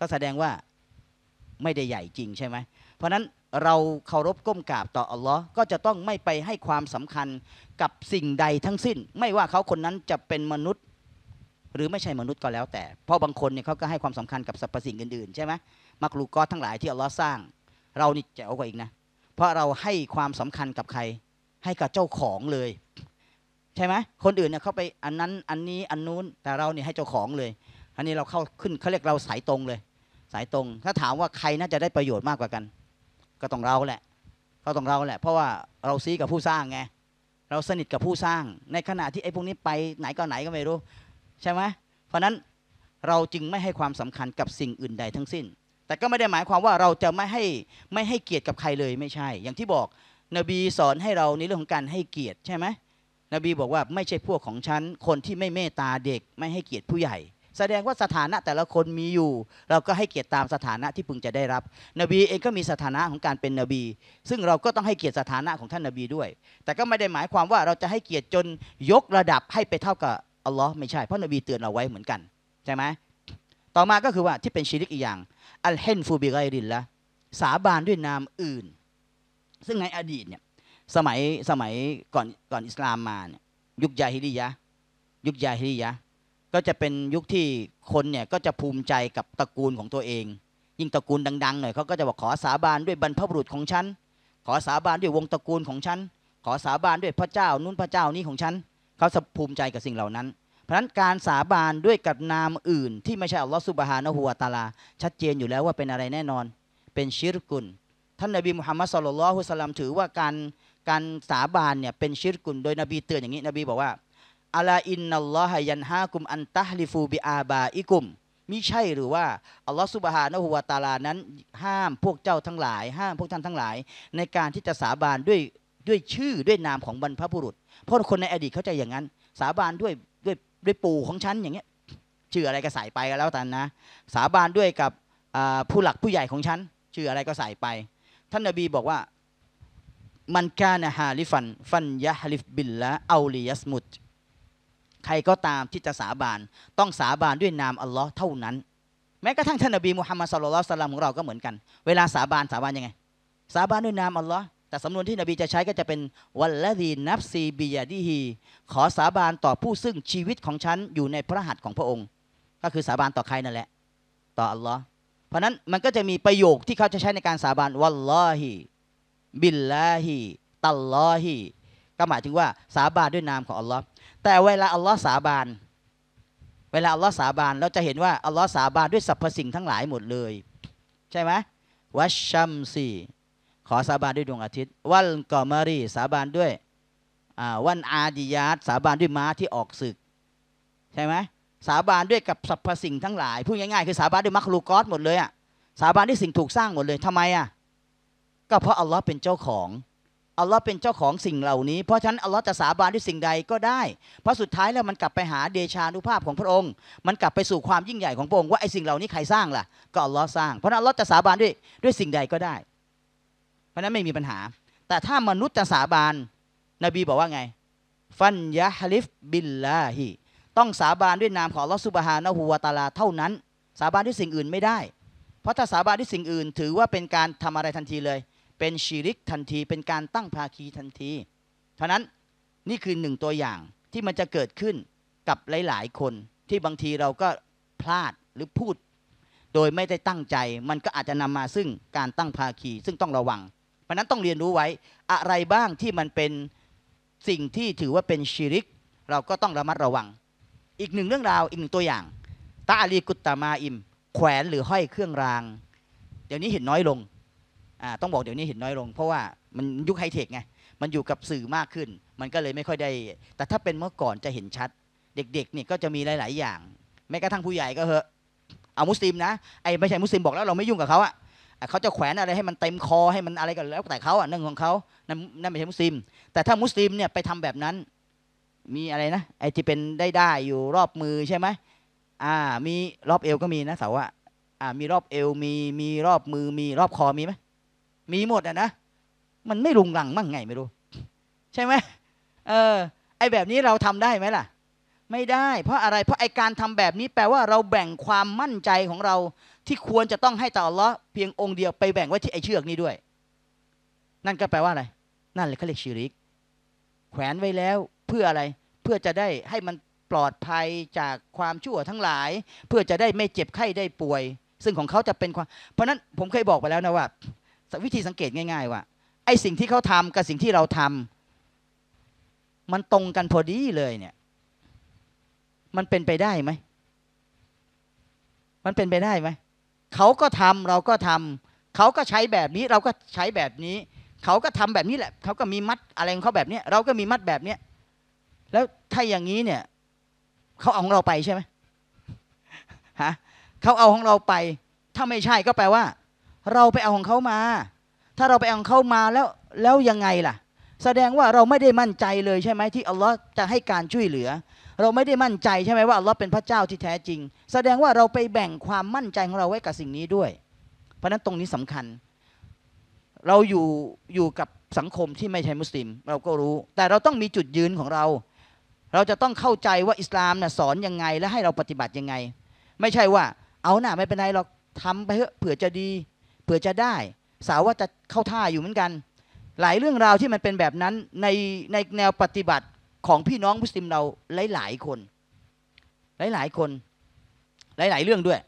[SPEAKER 1] ก็แสดงว่าไม่ได้ใหญ่จริงใช่ไหม เพราะนั้นเราเคารพก้มกราบต่ออัลลอฮ์ก็จะต้องไม่ไปให้ความสำคัญกับสิ่งใดทั้งสิ้น ไม่ว่าเขาคนนั้นจะเป็นมนุษย์ หรือไม่ใช่มนุษย์ก็แล้วแต่ เพราะบางคนเนี่ยเขาก็ให้ความสำคัญกับสรรพสิ่งอื่นๆ ใช่ไหมมักลูกอทั้งหลายที่อัลลอฮ์สร้าง เรานี่แจ๋วกว่าอีกนะเพราะเราให้ความสำคัญกับใคร ให้กับเจ้าของเลย ใช่ไหมคนอื่นเนี่ยเขาไปอันนั้นอันนี้อันนู้นแต่เราเนี่ยให้เจ้าของเลย อันนี้เราเข้าขึ้นเขาเรียกเราสายตรงเลย สายตรงถ้าถามว่าใครน่าจะได้ประโยชน์มากกว่ากัน ก็ต้องเราแหละ ก็ต้องเราแหละ เพราะว่าเราซีกับผู้สร้างไงเราสนิทกับผู้สร้างในขณะที่ไอ้พวกนี้ไปไหนก็ไหนก็ไม่รู้ ใช่ไหมเพราะนั้นเราจึงไม่ให้ความสำคัญกับสิ่งอื่นใดทั้งสิ้นแต่ก็ไม่ได้หมายความว่าเราจะไม่ให้ไม่ให้เกียรติกับใครเลยไม่ใช่ อย่างที่บอกนบีสอนให้เราในเรื่องของการให้เกียรติใช่ไหมนบีบอกว่าไม่ใช่พวกของฉันคนที่ไม่เมตตาเด็ก ไม่ให้เกียรติผู้ใหญ่ แสดงว่าสถานะแต่ละคนมีอยู่ เราก็ให้เกียรติตามสถานะที่พึงจะได้รับ นบีเองก็มีสถานะของการเป็นนบี ซึ่งเราก็ต้องให้เกียรติสถานะของท่านนบีด้วย แต่ก็ไม่ได้หมายความว่าเราจะให้เกียรติจนยกระดับให้ไปเท่ากับอัลลอฮ์ไม่ใช่ เพราะนบีเตือนเราไว้เหมือนกันใช่ไหมต่อมาก็คือว่าที่เป็นชีริกอีกอย่างอัลเฮนฟูบิไกรินละสาบานด้วยนามอื่น ซึ่งในอดีตเนี่ย สมัย สมัยก่อนก่อนอิสลามมาเนี่ย ยุคยาฮิริยะ ยุคยาฮิริยะ ก็จะเป็นยุคที่คนเนี่ยก็จะภูมิใจกับตระกูลของตัวเอง ยิ่งตระกูลดังๆหน่อยเขาก็จะบอกขอสาบาน ด้วยบรรพบุรุษของฉัน ขอสาบานด้วยวงตระกูลของฉัน ขอสาบานด้วยพระเจ้านู้นพระเจ้านี้ของฉัน เขาภูมิใจกับสิ่งเหล่านั้นเพราะนั้นการสาบานด้วยกับนามอื่นที่ไม่ใช่อัลลอฮฺสุบฮานะฮูวาตาลา ชัดเจนอยู่แล้วว่าเป็นอะไรแน่นอน เป็นชิรกุลท่านนบีมุฮัมมัดสุลลัลฮุสลามถือว่าการการสาบานเนี่ยเป็นชิรกุลโดยนบีเตือนอย่างนี้ นบีบอกว่าอัลลอินนัลลอฮฺยันฮากุมอันตะฮลิฟูบิอาบาอิกุมมิใช่หรือว่าอัลลอฮฺสุบฮานะฮูวาตาลานั้นห้ามพวกเจ้าทั้งหลาย ห้ามพวกท่านทั้งหลาย ในการที่จะสาบานด้วยด้วยชื่อด้วยนามของบรรพบุรุษเพราะคนในอดีตเข้าใจอย่างนั้นสาบานด้วยด้วยปู่ของฉันอย่างเงี้ยชื่ออะไรก็ใส่ไปก็แล้วแตนนะ สาบานด้วยกับผู้หลักผู้ใหญ่ของฉันชื่ออะไรก็ใส่ไป ท่านนบีบอกว่ามันกานะฮาลิฟัน ฟันยะฮลิฟบิลละเอาลียสมุดใครก็ตามที่จะสาบานต้องสาบานด้วยนามอัลลอฮ์เท่านั้นแม้กระทั่งท่านนบีมุฮัมมัดสุลลัลสลามของเราก็เหมือนกันเวลาสาบานสาบานยังไงสาบานด้วยนามอัลลอฮ์แต่สำนวนที่ นบีจะใช้ก็จะเป็นวัลลดีนับซีบียดีฮีขอสาบานต่อผู้ซึ่งชีวิตของฉัน อยู่ในพระหัตถ์ของพระองค์ ก็คือสาบานต่อใครนั่นแหละ ต่ออัลลอฮ์เพราะนั้นมันก็จะมีประโยคที่เขาจะใช้ในการสาบานวัลลอฮีบิลลาฮีตัลลอฮีก็หมายถึงว่าสาบานด้วยนามของอัลลอฮ์แต่เวลาอัลลอฮ์สาบานเวลาอัลลอฮ์สาบานเราจะเห็นว่าอัลลอฮ์สาบานด้วยสรรพสิ่งทั้งหลายหมดเลย ใช่ไหมวัชชัมซีขอ สาบานด้วยดวงอาทิตย์ วันกอมารีสาบานด้วย วันอาดิยาสสาบานด้วยม้าที่ออกศึก ใช่ไหมสาบานด้วยกับสรรพสิ่งทั้งหลายพูดง่ายๆคือสาบานด้วยมัคลูกอสหมดเลยอ่ะสาบานด้วยสิ่งถูกสร้างหมดเลยทำไมอ่ะก็เพราะอัลลอฮ์เป็นเจ้าของอัลลอฮ์เป็นเจ้าของสิ่งเหล่านี้เพราะฉะนั้นอัลลอฮ์จะสาบานด้วยสิ่งใดก็ได้เพราะสุดท้ายแล้วมันกลับไปหาเดชานุภาพของพระองค์ มันกลับไปสู่ความยิ่งใหญ่ของพระองค์ว่าไอ้สิ่งเหล่านี้ใครสร้างล่ะก็อัลลอฮ์สร้าง เพราะนั้นอัลลอฮ์จะสาบานด้วย ด้วยสิ่งใดก็ได้เพราะนั้นไม่มีปัญหา แต่ถ้ามนุษย์จะสาบาน นบีบอกว่าไง ฟันยะฮลิฟบิลลาฮิต้องสาบานด้วยนามของลอสุบฮานะฮูวาตาลา เท่านั้น สาบานด้วยสิ่งอื่นไม่ได้ เพราะถ้าสาบานด้วยสิ่งอื่น ถือว่าเป็นการทำอะไรทันทีเลย เป็นชีริกทันที เป็นการตั้งภาคีทันทีเท่านั้น นี่คือหนึ่งตัวอย่างที่มันจะเกิดขึ้นกับหลายๆคนที่บางทีเราก็พลาดหรือพูด โดยไม่ได้ตั้งใจ มันก็อาจจะนำมาซึ่งการตั้งภาคีซึ่งต้องระวังันั้นต้องเรียนรู้ไว้ อะไรบ้างที่มันเป็นสิ่งที่ถือว่าเป็นชิริก เราก็ต้องระมัดระวัง อีกหนึ่งเรื่องราว อีกหนึ่งตัวอย่างตาอาลีกุตตามาอิม แขวนหรือห้อยเครื่องราง เดี๋ยวนี้เห็นน้อยลง ต้องบอกเดี๋ยวนี้เห็นน้อยลง เพราะว่ามันยุคไฮเทคไงมันอยู่กับสื่อมากขึ้น มันก็เลยไม่ค่อยได้ แต่ถ้าเป็นเมื่อก่อนจะเห็นชัด เด็กๆ นี่ก็จะมีหลายๆอย่าง แม้กระทั่งผู้ใหญ่ก็เหอะเอามุสลิมนะไอ้ไม่ใช่มุสลิมบอกแล้วเราไม่ยุ่งกับเขาอะเขาจะแขวนอะไรให้มันเต็มคอให้มันอะไรกันแล้วแต่เขาอ่ะเรื่องของเขานั่นนั่นไม่ใช่มุสลิมแต่ถ้ามุสลิมเนี่ยไปทำแบบนั้น มีอะไรนะไอที่เป็นได้ได้อยู่รอบมือใช่ไหมอ่า มีรอบเอวก็มีนะเสาอะอ่า มีรอบเอวมีมีรอบมือมีรอบคอมีไหมมีหมดอ่ะนะมันไม่รุงรังมั่งไงไม่รู้ใช่ไหมเออ ไอแบบนี้เราทำได้ไหมล่ะ ไม่ได้เพราะอะไรเพราะไอการทำแบบนี้แปลว่าเราแบ่งความมั่นใจของเราที่ควรจะต้องให้ต่อัลลอฮ์เพียงองค์เดียวไปแบ่งไว้ที่ไอเชือกนี้ด้วย นั่นก็แปลว่าอะไร นั่นเลยเขาเรียกชิริก แขวนไว้แล้วเพื่ออะไร เพื่อจะได้ให้มันปลอดภัยจากความชั่วทั้งหลาย เพื่อจะได้ไม่เจ็บไข้ได้ป่วย ซึ่งของเขาจะเป็นความ เพราะนั้นผมเคยบอกไปแล้วนะว่า วิธีสังเกตง่ายๆว่า ไอสิ่งที่เขาทำกับสิ่งที่เราทำ มันตรงกันพอดีเลย เนี่ย มันเป็นไปได้ไหม มันเป็นไปได้ไหมเขาก็ทำเราก็ทำ เขาก็ใช้แบบนี้ เราก็ใช้แบบนี้ เขาก็ทำแบบนี้แหละ เขาก็มีมัดอะไรของเขาแบบนี้เราก็มีมัดแบบเนี้ยแล้วถ้าอย่างนี้เนี่ย เขาเอาของเราไปใช่ไหมฮะเขาเอาของเราไป ถ้าไม่ใช่ก็แปลว่า เราไปเอาของเขามา ถ้าเราไปเอาของเขามาแล้วแล้วยังไงล่ะแสดงว่าเราไม่ได้มั่นใจเลยใช่ไหมที่อัลลอฮ์จะให้การช่วยเหลือ เราไม่ได้มั่นใจใช่ไหมว่าอัลลอฮ์เป็นพระเจ้าที่แท้จริง แสดงว่าเราไปแบ่งความมั่นใจของเราไว้กับสิ่งนี้ด้วย เพราะนั้นตรงนี้สำคัญ เราอยู่อยู่กับสังคมที่ไม่ใช่มุสลิม เราก็รู้ แต่เราต้องมีจุดยืนของเรา เราจะต้องเข้าใจว่าอิสลามนะ่ะสอนยังไง และให้เราปฏิบัติยังไง ไม่ใช่ว่า เอาหน่าไม่เป็นไรเราทำไปเผื่อจะดี เผื่อจะได้ สาวว่าจะเข้าท่าอยู่เหมือนกันหลายเรื่องราวที่มันเป็นแบบนั้น ในในแนวปฏิบัติของพี่น้องมุสลิมเราหลาย ๆคน หลาย ๆคน หลาย ๆ เรื่องด้วย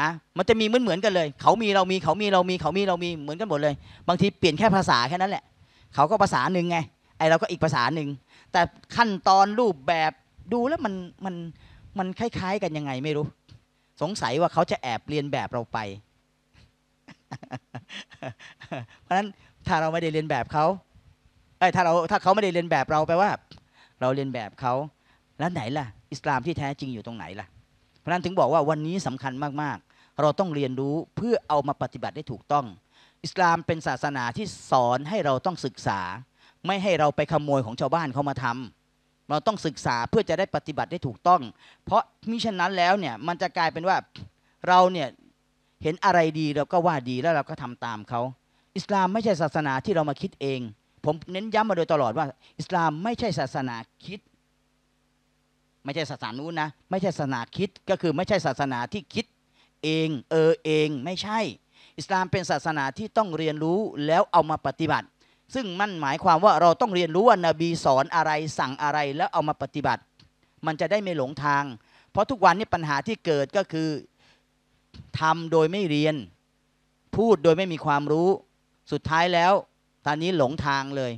[SPEAKER 1] นะ มันจะมีเหมือนเหมือนกันเลย เขามีเรามีเขามีเรามีเขามีเรามีเหมือนกันหมดเลยบางทีเปลี่ยนแค่ภาษาแค่นั้น แหละเขาก็ภาษาหนึ่งไงไอเราก็อีกภาษาหนึ่งแต่ขั้นตอนรูปแบบดูแล้วมันมันมันคล้ายๆ กันยังไง ไม่รู้ สงสัยว่าเขาจะแอบเรียนแบบเราไป เพราะนั้นถ้าเราไม่ได้เรียนแบบเขาไอ้ถ้าเราถ้าเขาไม่ได้เรียนแบบเราแปลว่า เราเรียนแบบเขาแล้วไหนล่ะ อิสลามที่แท้จริงอยู่ตรงไหนล่ะ เพราะนั้นถึงบอกว่าวันนี้สำคัญมาก ๆ เราต้องเรียนรู้เพื่อเอามาปฏิบัติได้ถูกต้อง อิสลามเป็นศาสนาที่สอนให้เราต้องศึกษา ไม่ให้เราไปขโมยของชาวบ้านเขามาทำ เราต้องศึกษาเพื่อจะได้ปฏิบัติได้ถูกต้อง เพราะมิฉะนั้นแล้วเนี่ยมันจะกลายเป็นว่าเราเนี่ยเห็นอะไรดีเราก็ว่าดีแล้วเราก็ทำตามเขาอิสลามไม่ใช่ศาสนาที่เรามาคิดเอง ผมเน้นย้ำมาโดยตลอดว่า อิสลามไม่ใช่ศาสนาคิด ไม่ใช่ศาสนานู้นนะ ไม่ใช่ศาสนาคิดก็คือไม่ใช่ศาสนาที่คิดเอง เออเอง ไม่ใช่ อิสลามเป็นศาสนาที่ต้องเรียนรู้แล้วเอามาปฏิบัติ ซึ่งมันหมายความว่าเราต้องเรียนรู้ว่านาบีสอนอะไรสั่งอะไรแล้วเอามาปฏิบัติ มันจะได้ไม่หลงทาง เพราะทุกวันนี้ปัญหาที่เกิดก็คือทำโดยไม่เรียนพูดโดยไม่มีความรู้สุดท้ายแล้วตอนนี้หลงทางเลย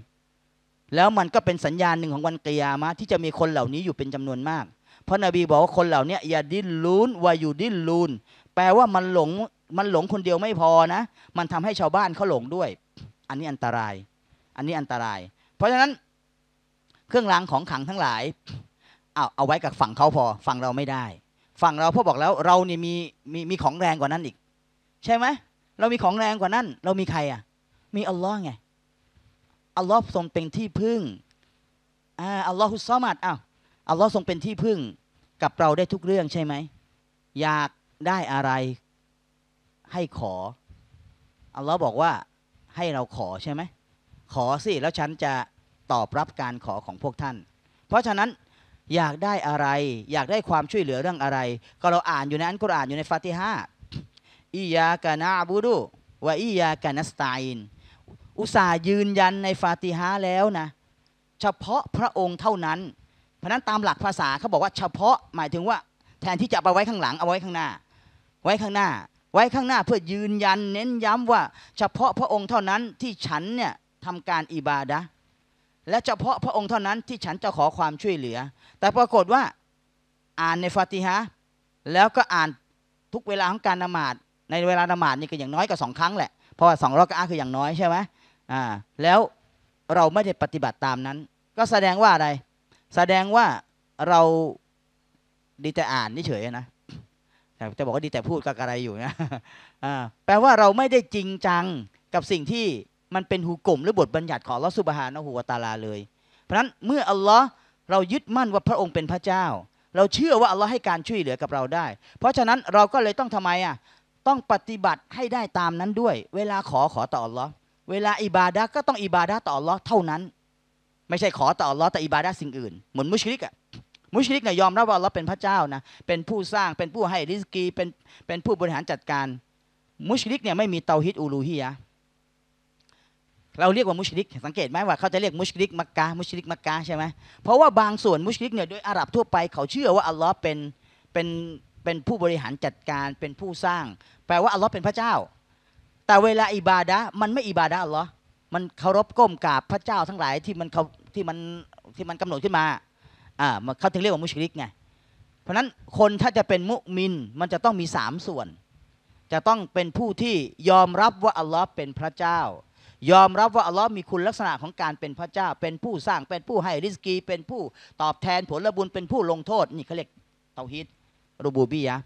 [SPEAKER 1] แล้วมันก็เป็นสัญญาณหนึ่งของวันกิยามะที่จะมีคนเหล่านี้อยู่เป็นจำนวนมาก เพราะนาบีบอกว่าคนเหล่านี้อย่าดิ้นลูนว่าอยู่ดิ้นลูนแปลว่ามันหลงมันหลงคนเดียวไม่พอนะ มันทำให้ชาวบ้านเขาหลงด้วย อันนี้อันตราย อันนี้อันตราย เพราะฉะนั้น เครื่องรางของขังทั้งหลาย เอาเอาไว้กับฝั่งเขาพอฝั่งเราไม่ได้ ฝั่งเราพ่อบอกแล้วเรานี่มีมีมีของแรงกว่านั้นอีก ใช่ไหม เรามีของแรงกว่านั้น เรามีใครอ่ะมีอัลลอฮ์ไง อัลลอฮ์ทรงเป็นที่พึ่ง อ่าอัลลอฮุซามัดอ้าว อัลลอฮ์ทรงเป็นที่พึ่ง กับเราได้ทุกเรื่องใช่ไหมอยากได้อะไรให้ขอ อัลลอฮ์บอกว่าให้เราขอใช่ไหม ขอสิแล้วฉันจะตอบรับการขอของพวกท่าน เพราะฉะนั้น อยากได้อะไร อยากได้ความช่วยเหลือเรื่องอะไร ก็เราอ่านอยู่ในอันกุรอานอยู่ในฟาติฮะอียากานาบูดูวะอียากานัสตาอินอุตส่าห์ยืนยันในฟาติฮาแล้วนะเฉพาะพระองค์เท่านั้น เพราะนั้นตามหลักภาษาเขาบอกว่าเฉพาะหมายถึงว่าแทนที่จะเอาไว้ข้างหลังเอาไว้ข้างหน้า ไว้ข้างหน้า ไว้ข้างหน้าเพื่อยืนยันเน้นย้ำว่า เฉพาะพระองค์เท่านั้นที่ฉันเนี่ยทำการอิบาดะและเฉพาะพระองค์เท่านั้นที่ฉันจะขอความช่วยเหลือ แต่ปรากฏว่าอ่านในฟาติฮะแล้วก็อ่านทุกเวลาของการนมาดในเวลานมาดนี่ก็อย่างน้อยก็สองครั้งแหละเพราะว่าสองรอกอาคืออย่างน้อยใช่ไหมอ่าแล้วเราไม่ได้ปฏิบัติตามนั้น ก็แสดงว่าอะไร แสดงว่าเราดีแต่อ่านนี่เฉยนะ แต่จะบอกว่าดีแต่พูดก็อะไรอยู่นะอ่าแปลว่าเราไม่ได้จริงจังกับสิ่งที่มันเป็นหุกลมหรือบทบัญญัติของลอสุบฮานะหัวตาลาเลย เพราะนั้นเมื่ออัลลอฮ์เรายึดมั่นว่าพระองค์เป็นพระเจ้า เราเชื่อว่าอัลลอฮ์ให้การช่วยเหลือกับเราได้ เพราะฉะนั้นเราก็เลยต้องทำไมอ่ะต้องปฏิบัติให้ได้ตามนั้นด้วย เวลาขอขอต่ออัลลอฮ์เวลาอิบาดะก็ต้องอิบาดะต่ออัลลอฮ์เท่านั้น ไม่ใช่ขอต่ออัลลอฮ์แต่อิบาดะสิ่งอื่นเหมือนมุชริกอะมุชริกเนี่ยยอมรับว่าอัลลอฮ์เป็นพระเจ้านะเป็นผู้สร้างเป็นผู้ให้ริสกีเป็นเป็นผู้บริหารจัดการ มุชริกเนี่ยไม่มีเตาฮิตอูลูฮียะเราเรียกว่ามุชริกสังเกตไหมว่าเขาจะเรียกมุชริกมักกะมุชริกมักกะใช่ไหมเพราะว่าบางส่วนมุชริกเนี่ยโดยอาหรับทั่วไปเขาเชื่อว่าอัลลอฮ์เป็นเป็นเป็นผู้บริหารจัดการ เป็นผู้สร้าง แปลว่าอัลลอฮ์เป็นพระเจ้าแต่เวลาอิบาดะมันไม่อิบาดะหรอมันเคารพก้มกราบพระเจ้าทั้งหลายที่มันเขาที่มันที่มันกำหนดขึ้นมา อ่าเขาถึงเรียกว่ามุชลิกไง เพราะนั้นคนถ้าจะเป็นมุมินมันจะต้องมีสามส่วน จะต้องเป็นผู้ที่ยอมรับว่าอัลลอฮ์เป็นพระเจ้า ยอมรับว่าอัลลอฮ์มีคุณลักษณะของการเป็นพระเจ้า เป็นผู้สร้าง เป็นผู้ให้ริสกี เป็นผู้ตอบแทนผลบุญ เป็นผู้ลงโทษ นี่เขาเรียกเตาฮิดรูบูบียะ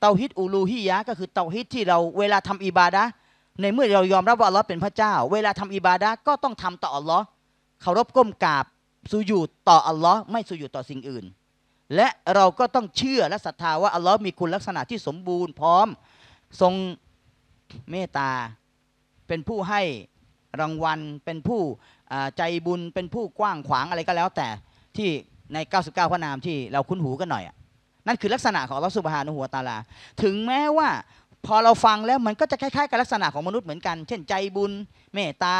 [SPEAKER 1] เตาฮิดอูลูฮียะก็คือเตาฮิดที่เราเวลาทำอิบาดะในเมื่อเรายอมรับว่าอัลลอฮ์เป็นพระเจ้า เวลาทำอิบาดะก็ต้องทำต่ออัลลอฮ์เคารพก้มกราบสุญูดต่ออัลลอฮ์ไม่สุญูดต่อสิ่งอื่น และเราก็ต้องเชื่อและศรัทธาว่าอัลลอฮ์มีคุณลักษณะที่สมบูรณ์พร้อมทรงเมตตา เป็นผู้ให้รางวัล เป็นผู้ใจบุญเป็นผู้กว้างขวางอะไรก็แล้วแต่ที่ใน 99 พระนามที่เราคุ้นหูกันหน่อยนั่นคือลักษณะของอัลลอฮ์สุบฮานุหัวตาลา ถึงแม้ว่าพอเราฟังแล้วมันก็จะคล้ายๆกับลักษณะของมนุษย์เหมือนกัน เช่นใจบุญเมตตา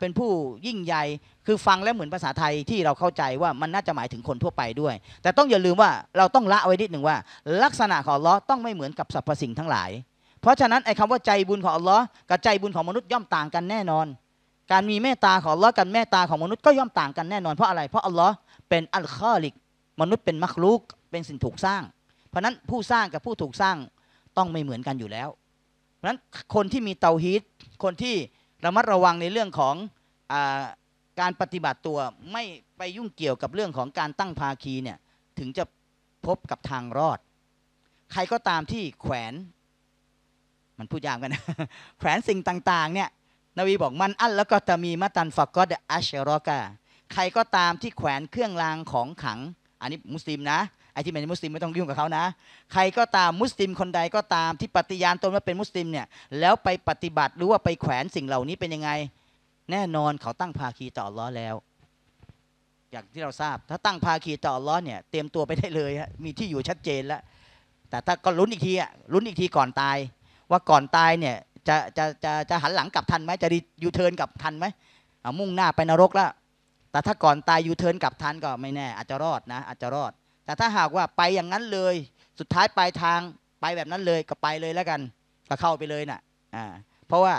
[SPEAKER 1] เป็นผู้ยิ่งใหญ่ คือฟังแล้วเหมือนภาษาไทยที่เราเข้าใจว่ามันน่าจะหมายถึงคนทั่วไปด้วย แต่ต้องอย่าลืมว่าเราต้องละไว้นิดหนึ่งว่า ลักษณะของลอต้องไม่เหมือนกับสรรพสิ่งทั้งหลาย เพราะฉะนั้นไอ้คำว่าใจบุญของลอ์กับใจบุญของมนุษย์ย่อมต่างกันแน่นอน การมีเมตตาของลอ์กับเมตตาของมนุษย์ก็ย่อมต่างกันแน่นอนเพราะอะไร เพราะลอ์เป็นอัลคอลิกมนุษย์เป็นมักลุกเป็นสิ่งถูกสร้าง เพราะนั้นผู้สร้างกับผู้ถูกสร้างต้องไม่เหมือนกันอยู่แล้ว เพราะฉะนั้นคนที่มีเตาฮีตคนที่ระมัดระวังในเรื่องของอการปฏิบัติตัวไม่ไปยุ่งเกี่ยวกับเรื่องของการตั้งภาคีเนี่ย ถึงจะพบกับทางรอด ใครก็ตามที่แขวน มันพูดยากกันนะแขวนสิ่งต่างๆ เนี่ยนวีบอกมันอัลแล้วก็จะมีมาตันฟักก็ดอัชรอกาใครก็ตามที่แขวนเครื่องรางของขัง อันนี้มุสลิมนะไอ้ที่เป็นมุสลิมไม่ต้องยุ่งกับเขานะใครก็ตามมุสลิมคนใดก็ตามที่ปฏิญาณตนว่าเป็นมุสลิมเนี่ยแล้วไปปฏิบัติหรือว่าไปแขวนสิ่งเหล่านี้เป็นยังไง แน่นอนเขาตั้งภาคีต่อล้อแล้ว อย่างที่เราทราบถ้าตั้งภาคีต่อล้อเนี่ยเตรียมตัวไปได้เลยมีที่อยู่ชัดเจนแล้ว แต่ถ้าก็ลุ้นอีกทีอ่ะลุ้นอีกทีก่อนตายว่าก่อนตายเนี่ยจะจะจะจะหันหลังกลับทันไหมจะดียูเทิร์นกลับทันไหมมุ่งหน้าไปนรกแล้วแต่ถ้าก่อนตายยูเทิร์นกลับทันก็ไม่แน่อาจจะรอดนะอาจจะรอดแต่ถ้าหากว่าไปอย่างนั้นเลยสุดท้ายปลายทางไปแบบนั้นเลยก็ไปเลยแล้วกันก็เข้าไปเลยนะ่ะอ่าเพราะว่า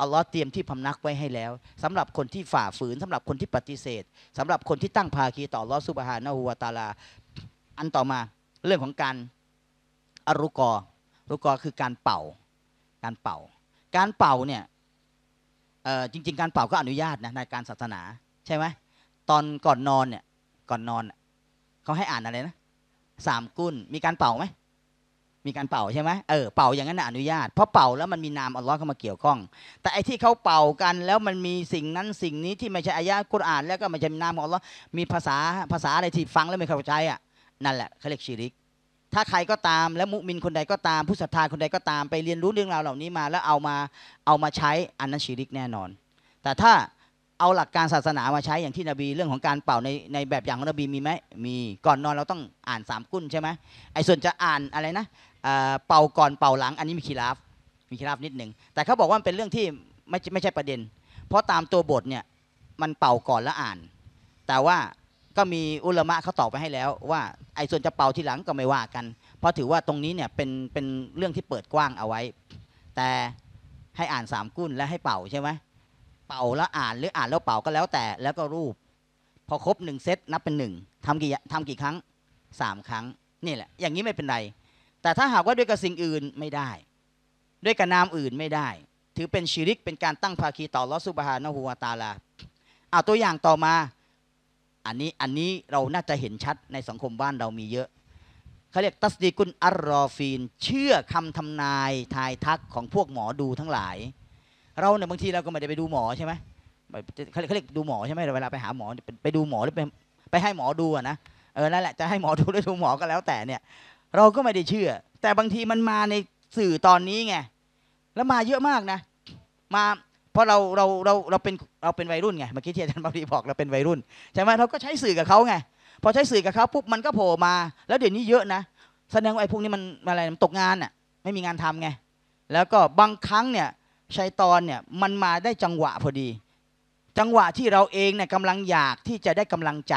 [SPEAKER 1] อัลลอฮ์เตรียมที่พำนักไว้ให้แล้ว สำหรับคนที่ฝ่าฝืนสำหรับคนที่ปฏิเสธ สำหรับคนที่ตั้งภาคีต่อลอสุบฮานะฮูวาตาลาอันต่อมาเรื่องของการอารุกอรุกอคือการเป่า การเป่า การเป่าเนี่ยจริงๆ การเป่าก็อนุญาตนะในการศาสนาใช่ไหมตอนก่อนนอนเนี่ยก่อนนอนเขาให้อ่านอะไรนะสามกุ้นมีการเป่าไหมมีการเป่าใช่ไหมเออเป่าอย่างนั้นอนุญาต เพราะเป่าแล้วมันมีนามอัลลอฮ์เข้ามาเกี่ยวข้องแต่ไอที่เขาเป่ากันแล้วมันมีสิ่งนั้นสิ่งนี้ที่ไม่ใช่อายะกุรอ่าน แล้วก็มันจะมีนามของอัลลอฮ์มีภาษาภาษาอะไรที่ฟังแล้วไม่เข้าใจอ่ะนั่นแหละเขาเรียกชีริก ถ้าใครก็ตาม และมุมินคนใดก็ตามผู้ศรัทธาคนใดก็ตามไปเรียนรู้เรื่องราวเหล่านี้มาแล้วเอามาเอามาใช้อันนั้นชีริกแน่นอน แต่ถ้าเอาหลักการศาสนามาใช้อย่างที่นบีเรื่องของการเป่าในในแบบอย่างของนบีมีไหมมีก่อนนอนเราต้องอ่านสามกุ้นใช่ไหมไอ้ส่วนจะอ่านอะไรนะเป่าก่อนเป่าหลังอันนี้มีคีราฟมีคีราฟนิดหนึ่งแต่เขาบอกว่าเป็นเรื่องที่ไม่ไม่ใช่ประเด็น เพราะตามตัวบทเนี่ยมันเป่าก่อนแล้วอ่าน แต่ว่าก็มีอุลมะเขาตอบไปให้แล้วว่า ไอ้ส่วนจะเป่าทีหลังก็ไม่ว่ากัน เพราะถือว่าตรงนี้เนี่ยเป็นเป็นเรื่องที่เปิดกว้างเอาไว้ แต่ให้อ่านสามกุ้นและให้เป่าใช่ไหมเป่าแล้วอ่านหรืออ่านแล้วเป่าก็แล้วแต่แล้วก็รูป พอครบหนึ่งเซตนับเป็นหนึ่งทำกี่ทำกี่ครั้งสามครั้งนี่แหละ อย่างนี้ไม่เป็นไร แต่ถ้าหากว่าด้วยกับสิ่งอื่นไม่ได้ ด้วยกับนามอื่นไม่ได้ ถือเป็นชีริกเป็นการตั้งภาคีต่อลอสุบฮานะฮูวาตาลาเอาตัวอย่างต่อมาอันนี้อันนี้เราน่าจะเห็นชัดในสังคมบ้านเรามีเยอะเขาเรียกตัสดีกุนอัรรอฟีน เชื่อคำทำนายทายทักของพวกหมอดูทั้งหลายเราเนี่ยบางทีเราก็ไม่ได้ไปดูหมอใช่ไหมเขาเรียกดูหมอใช่ไหมเวลาไปหาหมอ ไปดูหมอหรือไปไปให้หมอดูนะเออนั่นแหละจะให้หมอดูหรือดูหมอก็แล้วแต่เนี่ย เราก็ไม่ได้เชื่อ แต่บางทีมันมาในสื่อตอนนี้ไงแล้วมาเยอะมากนะมาเพราะเราเราเราเราเป็นเราเป็นวัยรุ่นไงเมื่อกี้ที่อาจารย์บารีบอกเราเป็นวัยรุ่น ใช่ไหมเราก็ใช้สื่อกับเขาไงพอใช้สื่อกับเขาปุ๊บมันก็โผล่มา แล้วเดี๋ยวนี้เยอะนะแสดงว่าไอ้พวกนี้มันอะไรมันตกงานอ่ะไม่มีงานทำไงแล้วก็บางครั้งเนี่ยชัยตอนเนี่ยมันมาได้จังหวะพอดี จังหวะที่เราเองเนี่ยกำลังอยากที่จะได้กำลังใจ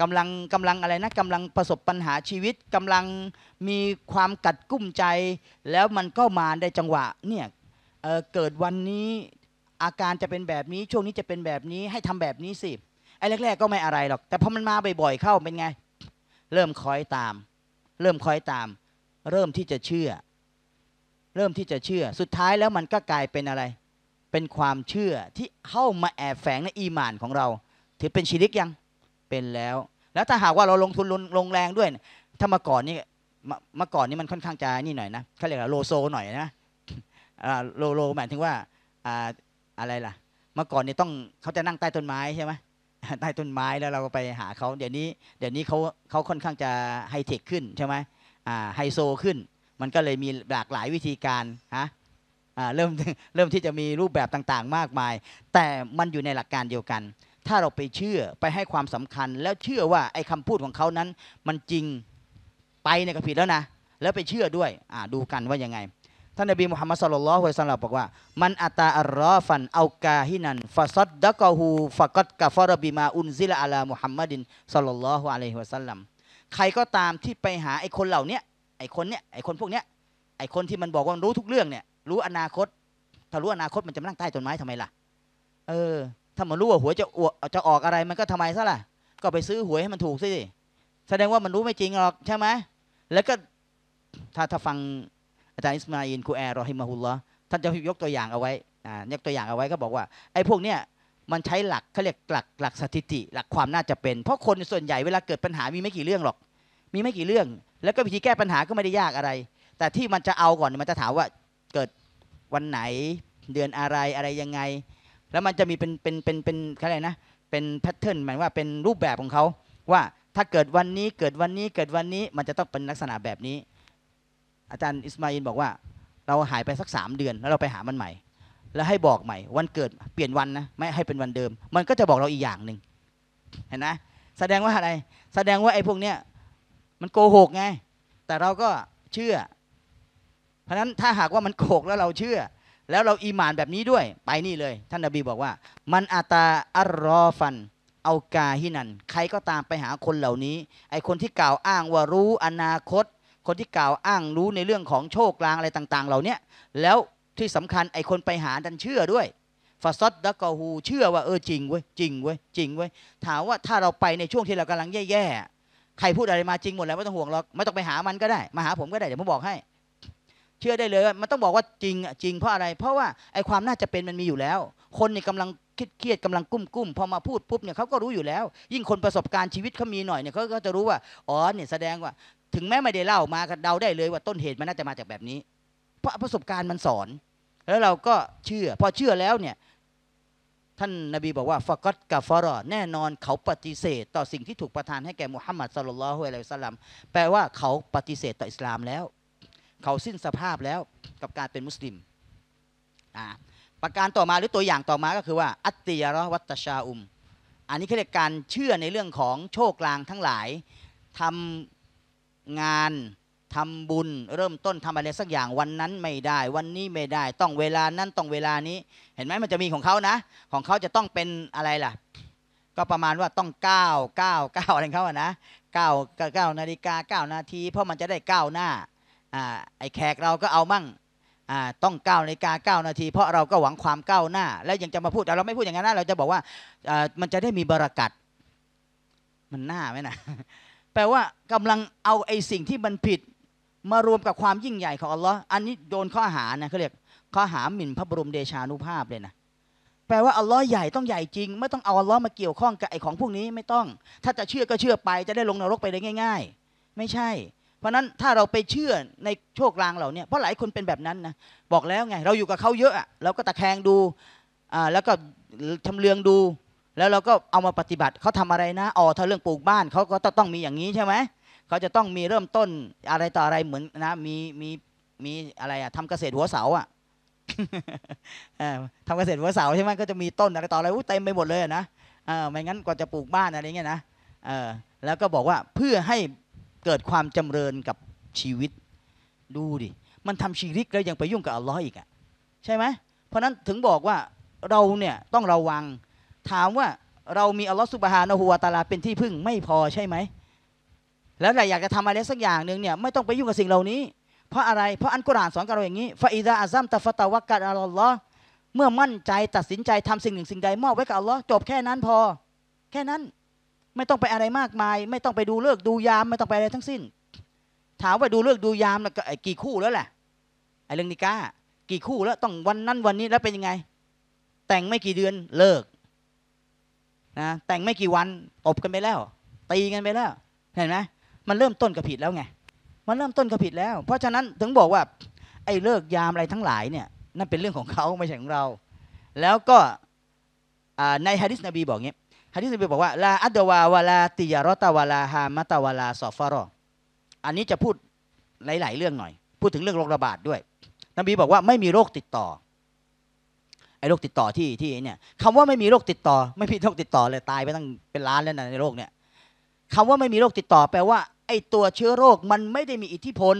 [SPEAKER 1] กำลังกำลังอะไรนะกำลังประสบปัญหาชีวิตกำลังมีความกัดกุ้มใจ แล้วมันก็มาได้จังหวะเนี่ยเเกิดวันนี้อาการจะเป็นแบบนี้ช่วงนี้จะเป็นแบบนี้ ให้ทำแบบนี้สิ ไอ้แรกๆ ก็ไม่อะไรหรอก แต่พอมันมาบ่อยๆ เข้าเป็นไงเริ่มคอยตาม เริ่มคอยตาม เริ่มที่จะเชื่อเริ่มที่จะเชื่อ สุดท้ายแล้วมันก็กลายเป็นอะไร เป็นความเชื่อที่เข้ามาแอบแฝงในอีหมานของเราถือเป็นชีริกยัง เป็นแล้ว แล้วถ้าหากว่าเราลงทุนลงแรงด้วย ถ้ามาก่อนนี่มาก่อนนี่มันค่อนข้างจะนี่หน่อยนะเขาเรียกว่าโลโซหน่อยนะโลโลหมายถึงว่าอะไรล่ะมาก่อนนี่ต้องเขาจะนั่งใต้ต้นไม้ใช่ไหมใต้ต้นไม้แล้วเราก็ไปหาเขาเดี๋ยวนี้ เดี๋ยวนี้เขาเขาค่อนข้างจะไฮเทคขึ้นใช่ไหมไฮโซขึ้นมันก็เลยมีหลากหลายวิธีการฮะเริ่มเริ่มที่จะมีรูปแบบต่าง ๆมากมาย แต่มันอยู่ในหลักการเดียวกัน ถ้าเราไปเชื่อไปให้ความสำคัญ แล้วเชื่อว่าไอ้คาพูดของเขานั้น มันจริงไปในกระผิดแล้วนะ แล้วไปเชื่อด้วย ดูกันว่ายังไง ท่านนบีมุฮัมมัดสุลลัลฮุยซัลลับบอกว่า มันอัตาอัลรอฟัน เอากาฮินันฟาซัดดะกะฮูฟักัดกาฟารบิมาอุนซิลอาลามุฮัมมัดินสุลลัลฮุอะลัยฮิวะสัลลัม ใครก็ตามที่ไปหาไอ้คนเหล่านี้ไอ้คนเนี่ยไอ้คนพวกเนี้ยไอ้คนที่มันบอกว่า รู้ทุกเรื่องเนี่ย รู้อนาคต ถ้ารู้อนาคตมันจะนั่งใต้ต้นไม้ทำไมล่ะ เออ ถ้ามันรู้ว่าหวยจะอวจะออกอะไรมันก็ทำไมซะล่ะ ก็ไปซื้อหวยให้มันถูกสิแสดงว่ามันรู้ไม่จริงหรอกใช่ไหมแล้วก็ถ้าถ้าฟังอาจารย์อิสมาอินคูแอร์รอฮิมาฮุลลอท่านจะยกตัวอย่างเอาไว้อ่ายกตัวอย่างเอาไว้ก็บอกว่า ไอ้พวกเนี้ยมันใช้หลักเขาเรียกหลักหลักสถิติ หลักความน่าจะเป็นเพราะคนส่วนใหญ่เวลาเกิดปัญหามีไม่กี่เรื่องหรอก มีไม่กี่เรื่องแล้วก็วิธีแก้ปัญหาก็ไม่ได้ยากอะไร แต่ที่มันจะเอาก่อนมันจะถามว่าเกิดวันไหนเดือนอะไรอะไรยังไง แล้วมันจะมีเป็นเป็นเป็นเป็นอะไรนะ เป็นแพทเทิร์นหมายว่าเป็นรูปแบบของเขาว่าถ้าเกิดวันนี้เกิดวันนี้ เกิดวันนี้มันจะต้องเป็นลักษณะแบบนี้อาจารย์อิสมาอินบอกว่าเราหายไปสักสามเดือน แล้วเราไปหามันใหม่ แล้วให้บอกใหม่ วันเกิดเปลี่ยนวันนะไม่ให้เป็นวันเดิม มันก็จะบอกเราอีกอย่างหนึ่งเห็นนะ แสดงว่าอะไร แสดงว่าไอ้พวกเนี้ยมันโกหกไงแต่เราก็เชื่อ เพราะนั้นถ้าหากว่ามันโกหกแล้วเราเชื่อ แล้วเราอีหมานแบบนี้ด้วย ไปนี่เลยท่านนบีบอกว่า มันอาตาอัลรอฟัน เอากาฮินันใครก็ตามไปหาคนเหล่านี้ ไอคนที่กล่าวอ้างว่ารู้อนาคต คนที่กล่าวอ้างรู้ในเรื่องของโชคลางอะไรต่าง ๆ เหล่านี้แล้วที่สำคัญไอคนไปหาดันเชื่อด้วยฟาซอดดะกอฮูเชื่อว่าเออจริงเว้ยจริงเว้ยจริงเว้ยถามว่าถ้าเราไปในช่วงที่เรากำลังแย่ๆใครพูดอะไรมาจริงหมดแล้วไม่ต้องห่วงหรอกไม่ต้องไปหามันก็ได้ มาหาผมก็ได้ เดี๋ยวผมบอกให้ เชื่อได้เลยมันต้องบอกว่าจริงจริงเพราะอะไร เพราะว่าไอ้ความน่าจะเป็นมันมีอยู่แล้ว คนเนี่ยกำลัง เครียดกำลังกุ้มกุ้มพอมาพูดปุ๊บเนี่ยเขาก็รู้อยู่แล้ว ยิ่งคนประสบการณ์ชีวิตเขามีหน่อยเนี่ยเขาก็จะรู้ว่าอ๋อเนี่ยแสดงว่า ถึงแม้ไม่ได้เล่ามากเดาได้เลย ว่าต้นเหตุมันน่าจะมาจากแบบนี้ เพราะประสบการณ์มันสอน แล้วเราก็เชื่อพอเชื่อแล้วเนี่ยท่านนบีบอกว่าฟกัดกาฟรอแน่นอนเขาปฏิเสธต่อสิ่งที่ถูกประทานให้แก่มุฮัมมัดสุลลัลฮุยไลัลลัมแปลว่าเขาปฏิเสธต่ออิสลามแล้ว เขาสิ้นสภาพแล้วกับการเป็นมุสลิมประการต่อมาหรือตัวอย่างต่อมาก็คือว่าอัตติยารวัตชาอุม อันนี้เรียกการเชื่อในเรื่องของโชคลางทั้งหลายทำงานทำบุญ เริ่มต้นทำอะไรสักอย่างวันนั้นไม่ได้ วันนี้ไม่ได้ ต้องเวลานั้นต้องเวลานี้ เห็นไหมมันจะมีของเขานะ ของเขาจะต้องเป็นอะไรล่ะ ก็ประมาณว่าต้องกก้้าาก้าอะไรเขาอะนะเก้าเก้านาฬิกาเก้านาทีเพราะมันจะได้ก้าวหน้าอ่าไอ้แขกเราก็เอามั่งอ่าต้องเก้านาฬิกาเก้านาทีเพราะเราก็หวังความก้าวหน้า แล้วยังจะมาพูดแต่เราไม่พูดอย่างนั้นนะเราจะบอกว่าอ่า มันจะได้มีบรากัดมันหน้าไหมนะแปลว่ากำลังเอาไอ้สิ่งที่มันผิดมารวมกับความยิ่งใหญ่ของอัลลอฮ์อันนี้โดนข้อหานะเขาเรียกข้อหาหมิ่นพระบรมเดชานุภาพเลยนะแปลว่าอัลลอฮ์ใหญ่ต้องใหญ่จริงไม่ต้องเอาอัลลอฮ์มาเกี่ยวข้องกับไอ้ของพวกนี้ไม่ต้อง ถ้าจะเชื่อก็เชื่อไป จะได้ลงนรกไปได้ง่าย ๆ ไม่ใช่ เพราะนั้นถ้าเราไปเชื่อในโชคลางเหล่านี้เพราะหลายคนเป็นแบบนั้นนะ บอกแล้วไง เราอยู่กับเขาเยอะ เราก็ตะแคงดูอ่าแล้วก็ชำเลืองดู แล้วเราก็เอามาปฏิบัติเขาทำอะไรนะอ๋อถ้าเรื่องปลูกบ้านเขาก็ต้องมีอย่างนี้ใช่ไหมเขาจะต้องมีเริ่มต้นอะไรต่ออะไรเหมือนนะ มีมีมีอะไรอะทำเกษตรหัวเสาอะทำเกษตรหัวเสาใช่ไหมก็จะมีต้นอะไรต่ออะไรเต็มไปหมดเลยนะอไม่งั้นกว่าจะปลูกบ้านอะไรเงี้ยนะแล้วก็บอกว่าเพื่อให้เกิดความจำเริญกับชีวิต ดูดิ มันทำชีริกแล้วยังไปยุ่งกับอัลลอฮ์อีกอะใช่ไหมเพราะนั้นถึงบอกว่าเราเนี่ยต้องระวัง ถามว่าเรามีอัลลอฮ์สุบฮานะฮูวาตาลาเป็นที่พึ่งไม่พอใช่ไหมแล้วแต่อยากจะทำอะไรสักอย่างหนึ่งเนี่ย ไม่ต้องไปยุ่งกับสิ่งเหล่านี้เพราะอะไรเพราะอันกุรอานสอนกับเราอย่างนี้ฟาอิดาอัซัมตะฟตะวะกัดอัลลอฮ์เมื่อมั่นใจตัดสินใจทำสิ่งหนึ่งสิ่งใดมอบไว้กับอัลลอฮ์จบแค่นั้นพอ แค่นั้น ไม่ต้องไปอะไรมากมาย ไม่ต้องไปดูเลิกดูยามไม่ต้องไปอะไรทั้งสิ้นถามว่าดูเลิกดูยามแล้วกี่คู่แล้วแหละไอ้เรื่องนิก้ากี่คู่แล้วต้องวันนั้นวันนี้แล้วเป็นยังไง แต่งไม่กี่เดือนเลิกนะแต่งไม่กี่วันตบกันไปแล้วตีกันไปแล้วเห็นไหมมันเริ่มต้นกับผิดแล้วไง มันเริ่มต้นกับผิดแล้ว เพราะฉะนั้นถึงบอกว่า ไอ้เลิกยามอะไรทั้งหลายเนี่ย นั่นเป็นเรื่องของเขาไม่ใช่ของเรา แล้วก็ ในฮะดิษนบีบอกงี้ฮะดิษนบีบอกว่าลาอัตวาวาลาติยารตาวาลาฮามตาวาลาซอฟารอ อันนี้จะพูดหลาย ๆ เรื่องหน่อย พูดถึงเรื่องโรคระบาดด้วยนบีบอกว่าไม่มีโรคติดต่อไอ้โรคติดต่อที่ที่เนี่ยคำว่าไม่มีโรคติดต่อ ไม่มีโรคติดต่อเลยตายไปตั้งเป็นล้านแล้วนะในโลกเนี่ยคำว่าไม่มีโรคติดต่อแปลว่าไอตัวเชื้อโรคมันไม่ได้มีอิทธิพล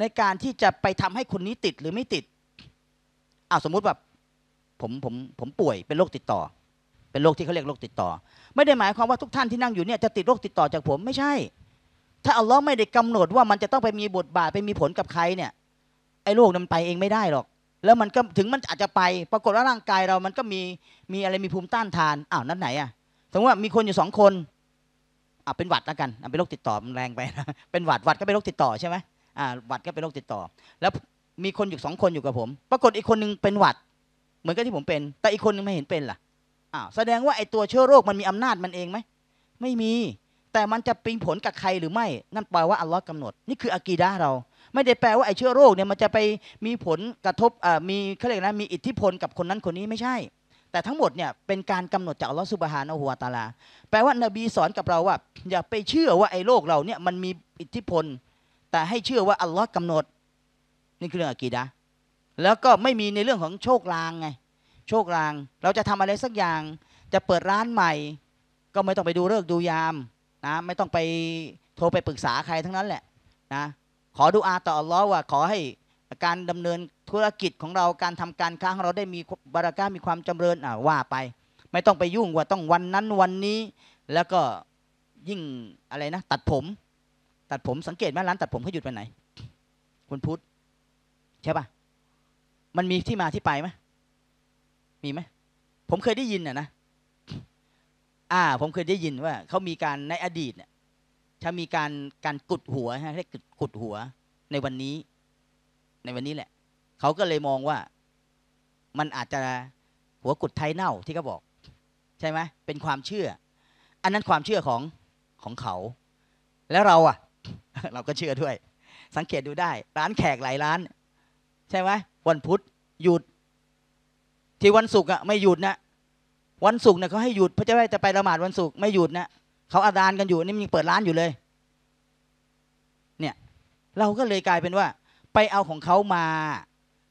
[SPEAKER 1] ในการที่จะไปทำให้คนนี้ติดหรือไม่ติด อ้าวสมมุติแบบผมผมผมป่วยเป็นโรคติดต่อ เป็นโรคที่เขาเรียกโรคติดต่อ ไม่ได้หมายความว่าทุกท่านที่นั่งอยู่เนี่ยจะติดโรคติดต่อจากผมไม่ใช่ ถ้าอัลลอฮ์ไม่ได้กำหนดว่ามันจะต้องไปมีบทบาทไปมีผลกับใครเนี่ย ไอ้โรคมันไปเองไม่ได้หรอก แล้วมันก็ถึงมันอาจจะไป ปรากฏว่าร่างกายเรามันก็มีมีอะไรมีภูมิต้านทานอ้าวนั่นไหนอะ่ะสมมติว่ามีคนอยู่สองคนอ่ะเป็นหวัดแล้วกันเป็นโรคติดต่อมันแรงไปนะเป็นหวัดหวัดก็เป็นโรคติดต่อใช่ไหมอ่าหวัดก็เป็นโรคติดต่อ แล้วมีคนอยู่สองคนอยู่กับผม ปรากฏอีกคนนึงเป็นหวัด เหมือนกับที่ผมเป็น แต่อีกคนนึงไม่เห็นเป็นล่ะอ้าวแสดงว่าไอ้ตัวเชื้อโรคมันมีอำนาจมันเองไหม ไม่มี แต่มันจะปิงผลกับใครหรือไม่ นั่นแปลว่าอัลลอฮ์กำหนดนี่คืออากีดาเรา ไม่ได้แปลว่าไอ้เชื้อโรคเนี่ยมันจะไปมีผลกระทบมีเขาเรียกนะมีอิทธิพลกับคนนั้นคนนี้ไม่ใช่แต่ทั้งหมดเนี่ยเป็นการกำหนดจากอัลลอฮฺสุบฮานะหัวตาลา แปลว่านบีสอนกับเราว่าอย่าไปเชื่อว่าไอ้โลกเราเนี่ยมันมีอิทธิพล แต่ให้เชื่อว่าอัลลอฮ์กำหนดนี่คือเรื่องอะกีดะแล้วก็ไม่มีในเรื่องของโชคลางไงโชคลางเราจะทำอะไรสักอย่างจะเปิดร้านใหม่ ก็ไม่ต้องไปดูเลิกดูยามนะไม่ต้องไปโทรไปปรึกษาใครทั้งนั้นแหละนะขอดูอาต่ออัลลอฮ์ว่าขอให้การดำเนินธุรกิจของเราการทำการค้าของเราได้มีบาระก้ามีความจำเริญอ่าว่าไป ไม่ต้องไปยุ่งว่าต้องวันนั้นวันนี้ แล้วก็ยิ่งอะไรนะตัดผม ตัดผมสังเกตไหมร้านตัดผมเขาหยุดไปไหน คุณพุทธใช่ปะมันมีที่มาที่ไปไหมมีไหม ผมเคยได้ยินอ่ะนะอ่าผมเคยได้ยินว่าเขามีการในอดีตเนี่ยจะมีการการกุดหัวฮะเรียกกุดหัวในวันนี้ในวันนี้แหละเขาก็เลยมองว่ามันอาจจะหัวกุดไทยเน่าที่เขาบอก ใช่ไหมเป็นความเชื่อ อันนั้นความเชื่อของของเขา แล้วเราอ่ะ เราก็เชื่อด้วย สังเกตดูได้ ร้านแขกหลายร้าน ใช่ไหมวันพุธหยุด ที่วันศุกร์อ่ะไม่หยุดนะวันศุกร์เนี่ยเขาให้หยุดพระเจ้าจะไปละหมาดวันศุกร์ไม่หยุดนะเขาอาดานกันอยู่นี่มันยังเปิดร้านอยู่เลย เนี่ย เราก็เลยกลายเป็นว่าไปเอาของเขามา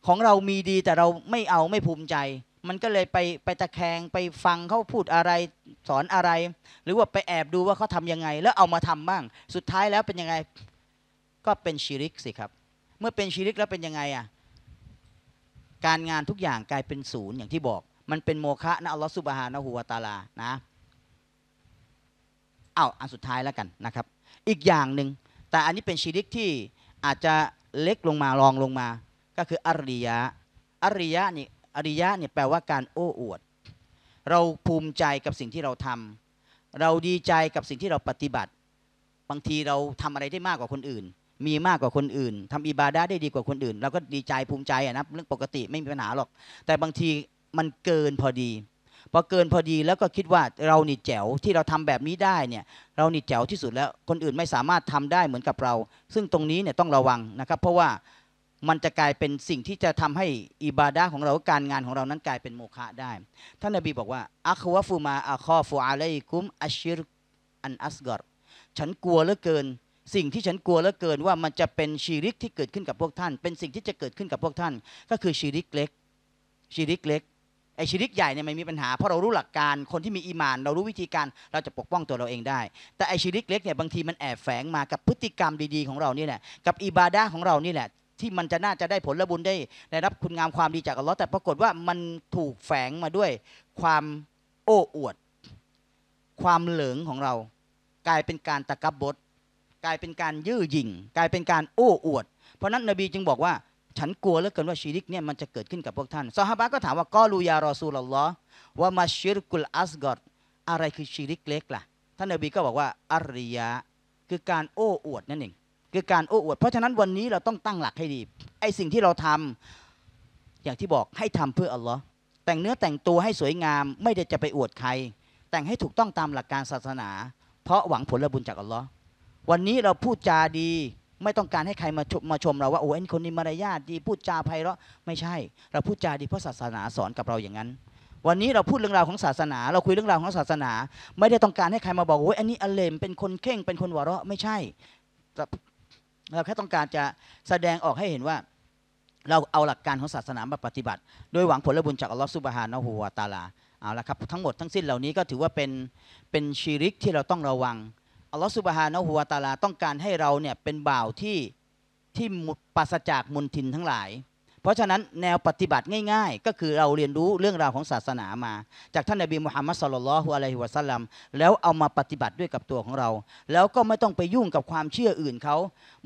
[SPEAKER 1] ของเรามีดีแต่เราไม่เอาไม่ภูมิใจ มันก็เลยไปไปตะแคงไปฟังเขาพูดอะไรสอนอะไร หรือว่าไปแอบดูว่าเขาทำยังไง แล้วเอามาทำบ้าง สุดท้ายแล้วเป็นยังไง ก็เป็นชีริกสิครับเมื่อเป็นชีริกแล้วเป็นยังไงอ่ะการงานทุกอย่างกลายเป็นศูนย์อย่างที่บอก มันเป็นโมฆะนะอัลลอฮฺสุบฮานะฮูวตาลานะเอาอันสุดท้ายแล้วกันนะครับ อีกอย่างหนึ่งแต่อันนี้เป็นชีริกที่อาจจะเล็กลงมารองลงมา ก็คืออริยะ อริยะนี่อริยะเนี่ยแปลว่าการโอ้อวด เราภูมิใจกับสิ่งที่เราทำ เราดีใจกับสิ่งที่เราปฏิบัติ บางทีเราทำอะไรได้มากกว่าคนอื่น มีมากกว่าคนอื่น ทำอิบาดาได้ดีกว่าคนอื่น เราก็ดีใจภูมิใจอะนะเรื่องปกติไม่มีปัญหาหรอก แต่บางทีมันเกินพอดีพอเกินพอดีแล้วก็คิดว่าเรานี่แจ๋วที่เราทำแบบนี้ได้เนี่ย เรานี่แจ๋วที่สุดแล้วคนอื่นไม่สามารถทำได้เหมือนกับเรา ซึ่งตรงนี้เนี่ยต้องระวังนะครับ เพราะว่ามันจะกลายเป็นสิ่งที่จะทำให้อิบาดาของเราการงานของเรานั้นกลายเป็นโมฆะได้ ท่านนบีบอกว่าอัควะฟูมาอัคอฟูอาเลกุมอัชิรอันอัสกอรฉันกลัวเหลือเกิน สิ่งที่ฉันกลัวเหลือเกินว่ามันจะเป็นชีริกที่เกิดขึ้นกับพวกท่าน เป็นสิ่งที่จะเกิดขึ้นกับพวกท่าน ก็คือชีริกเล็กชีริกเล็กไอชิริกใหญ่เนี่ยมันมีปัญหาเพราะเรารู้หลักการคนที่มีอีมาน เรารู้วิธีการเราจะปกป้องตัวเราเองได้ แต่ไอชิริกเล็กเนี่ยบางทีมันแอบแฝงมากับพฤติกรรมดีๆของเรานี่แหละกับอิบาดาของเรานี่แหละที่มันจะน่าจะได้ผลลบุญได้ ได้รับคุณงามความดีจากอัลลอฮ์แต่ปรากฏว่ามันถูกแฝงมาด้วย ความโอ้อวด ความเหลิงของเรา กลายเป็นการตะกับบดกลายเป็นการยื้อหยิ่งกลายเป็นการโอ้อวด เพราะนั้นนบีจึงบอกว่าฉันกลัวเหลือเกินว่าชีริกเนี่ยมันจะเกิดขึ้นกับพวกท่าน ซอฮาบะก็ถามว่าก็ลูยารอซูลลอว่ามาชิรกุลอัสกอดอะไรคือชีริกเล็กล่ะ ท่านนบีก็บอกว่าอาริยะคือการโอ้อวดนั่นเองคือการโอ้อวด เพราะฉะนั้นวันนี้เราต้องตั้งหลักให้ดีไอสิ่งที่เราทำอย่างที่บอกให้ทำเพื่ออัลลอฮ์แต่งเนื้อแต่งตัวให้สวยงาม ไม่ได้จะไปอวดใคร แต่งให้ถูกต้องตามหลักการศาสนา เพราะหวังผลบุญจากอัลลอฮ์วันนี้เราพูดจาดีไม่ต้องการให้ใครมาชมมาชมเราว่าโอ้ยคนนี้มารยาทดีพูดจาไพเราะไม่ใช่ เราพูดจาดีเพราะศาสนาสอนกับเราอย่างนั้น วันนี้เราพูดเรื่องราวของศาสนา เราคุยเรื่องราวของศาสนา ไม่ได้ต้องการให้ใครมาบอกโอ้ยอันนี้อเลม เป็นคนเข่งเป็นคนหัวเราะไม่ใช่เราแค่ต้องการจะแสดงออกให้เห็นว่าเราเอาหลักการของศาสนามาปฏิบัติโดยหวังผลบุญจากอัลลอฮฺสุบฮานะฮูวาตาลาเอาละครับทั้งหมดทั้งสิ้นเหล่านี้ก็ถือว่าเป็นเป็นชีริกที่เราต้องระวังอัลลอฮฺสุบฮานะฮุวาตาลาต้องการให้เราเนี่ยเป็นบ่าวที่ที่ปราศจากมลทินทั้งหลาย เพราะฉะนั้นแนวปฏิบัติง่ายๆ ก็คือเราเรียนรู้เรื่องราวของศาสนามา จากท่านนบีมุฮัมมัดสุลลัลฮุอะลัยฮิวะสัลลัมแล้วเอามาปฏิบัติด้วยกับตัวของเรา แล้วก็ไม่ต้องไปยุ่งกับความเชื่ออื่นเขา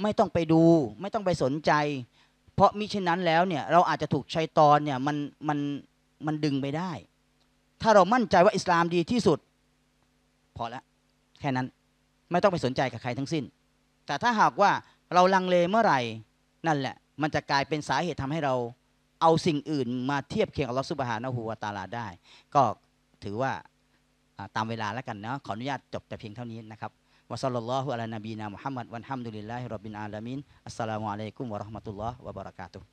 [SPEAKER 1] ไม่ต้องไปดู ไม่ต้องไปสนใจ เพราะมิฉะนั้นแล้วเนี่ยเราอาจจะถูกชัยตอนเนี่ยมันมันมันดึงไปได้ ถ้าเรามั่นใจว่าอิสลามดีที่สุดพอละแค่นั้นไม่ต้องไปสนใจกับใครทั้งสิ้น แต่ถ้าหากว่าเราลังเลเมื่อไหร่ นั่นแหละ มันจะกลายเป็นสาเหตุทำให้เราเอาสิ่งอื่นมาเทียบเคียงกับลัทธิสุบฮานะฮูวาตาลาได้ ก็ถือว่าตามเวลาแล้วกันเนาะขออนุญาตจบแต่เพียงเท่านี้นะครับวะซัลลัลลอฮุอะลัยนบีนามุฮัมมัด วันฮัมดุลิลลาฮิรับบินอาลามินอัสสลามุอะลัยกุมวะราะห์มะตุลลอฮ์วะบะเราะกาตุฮ์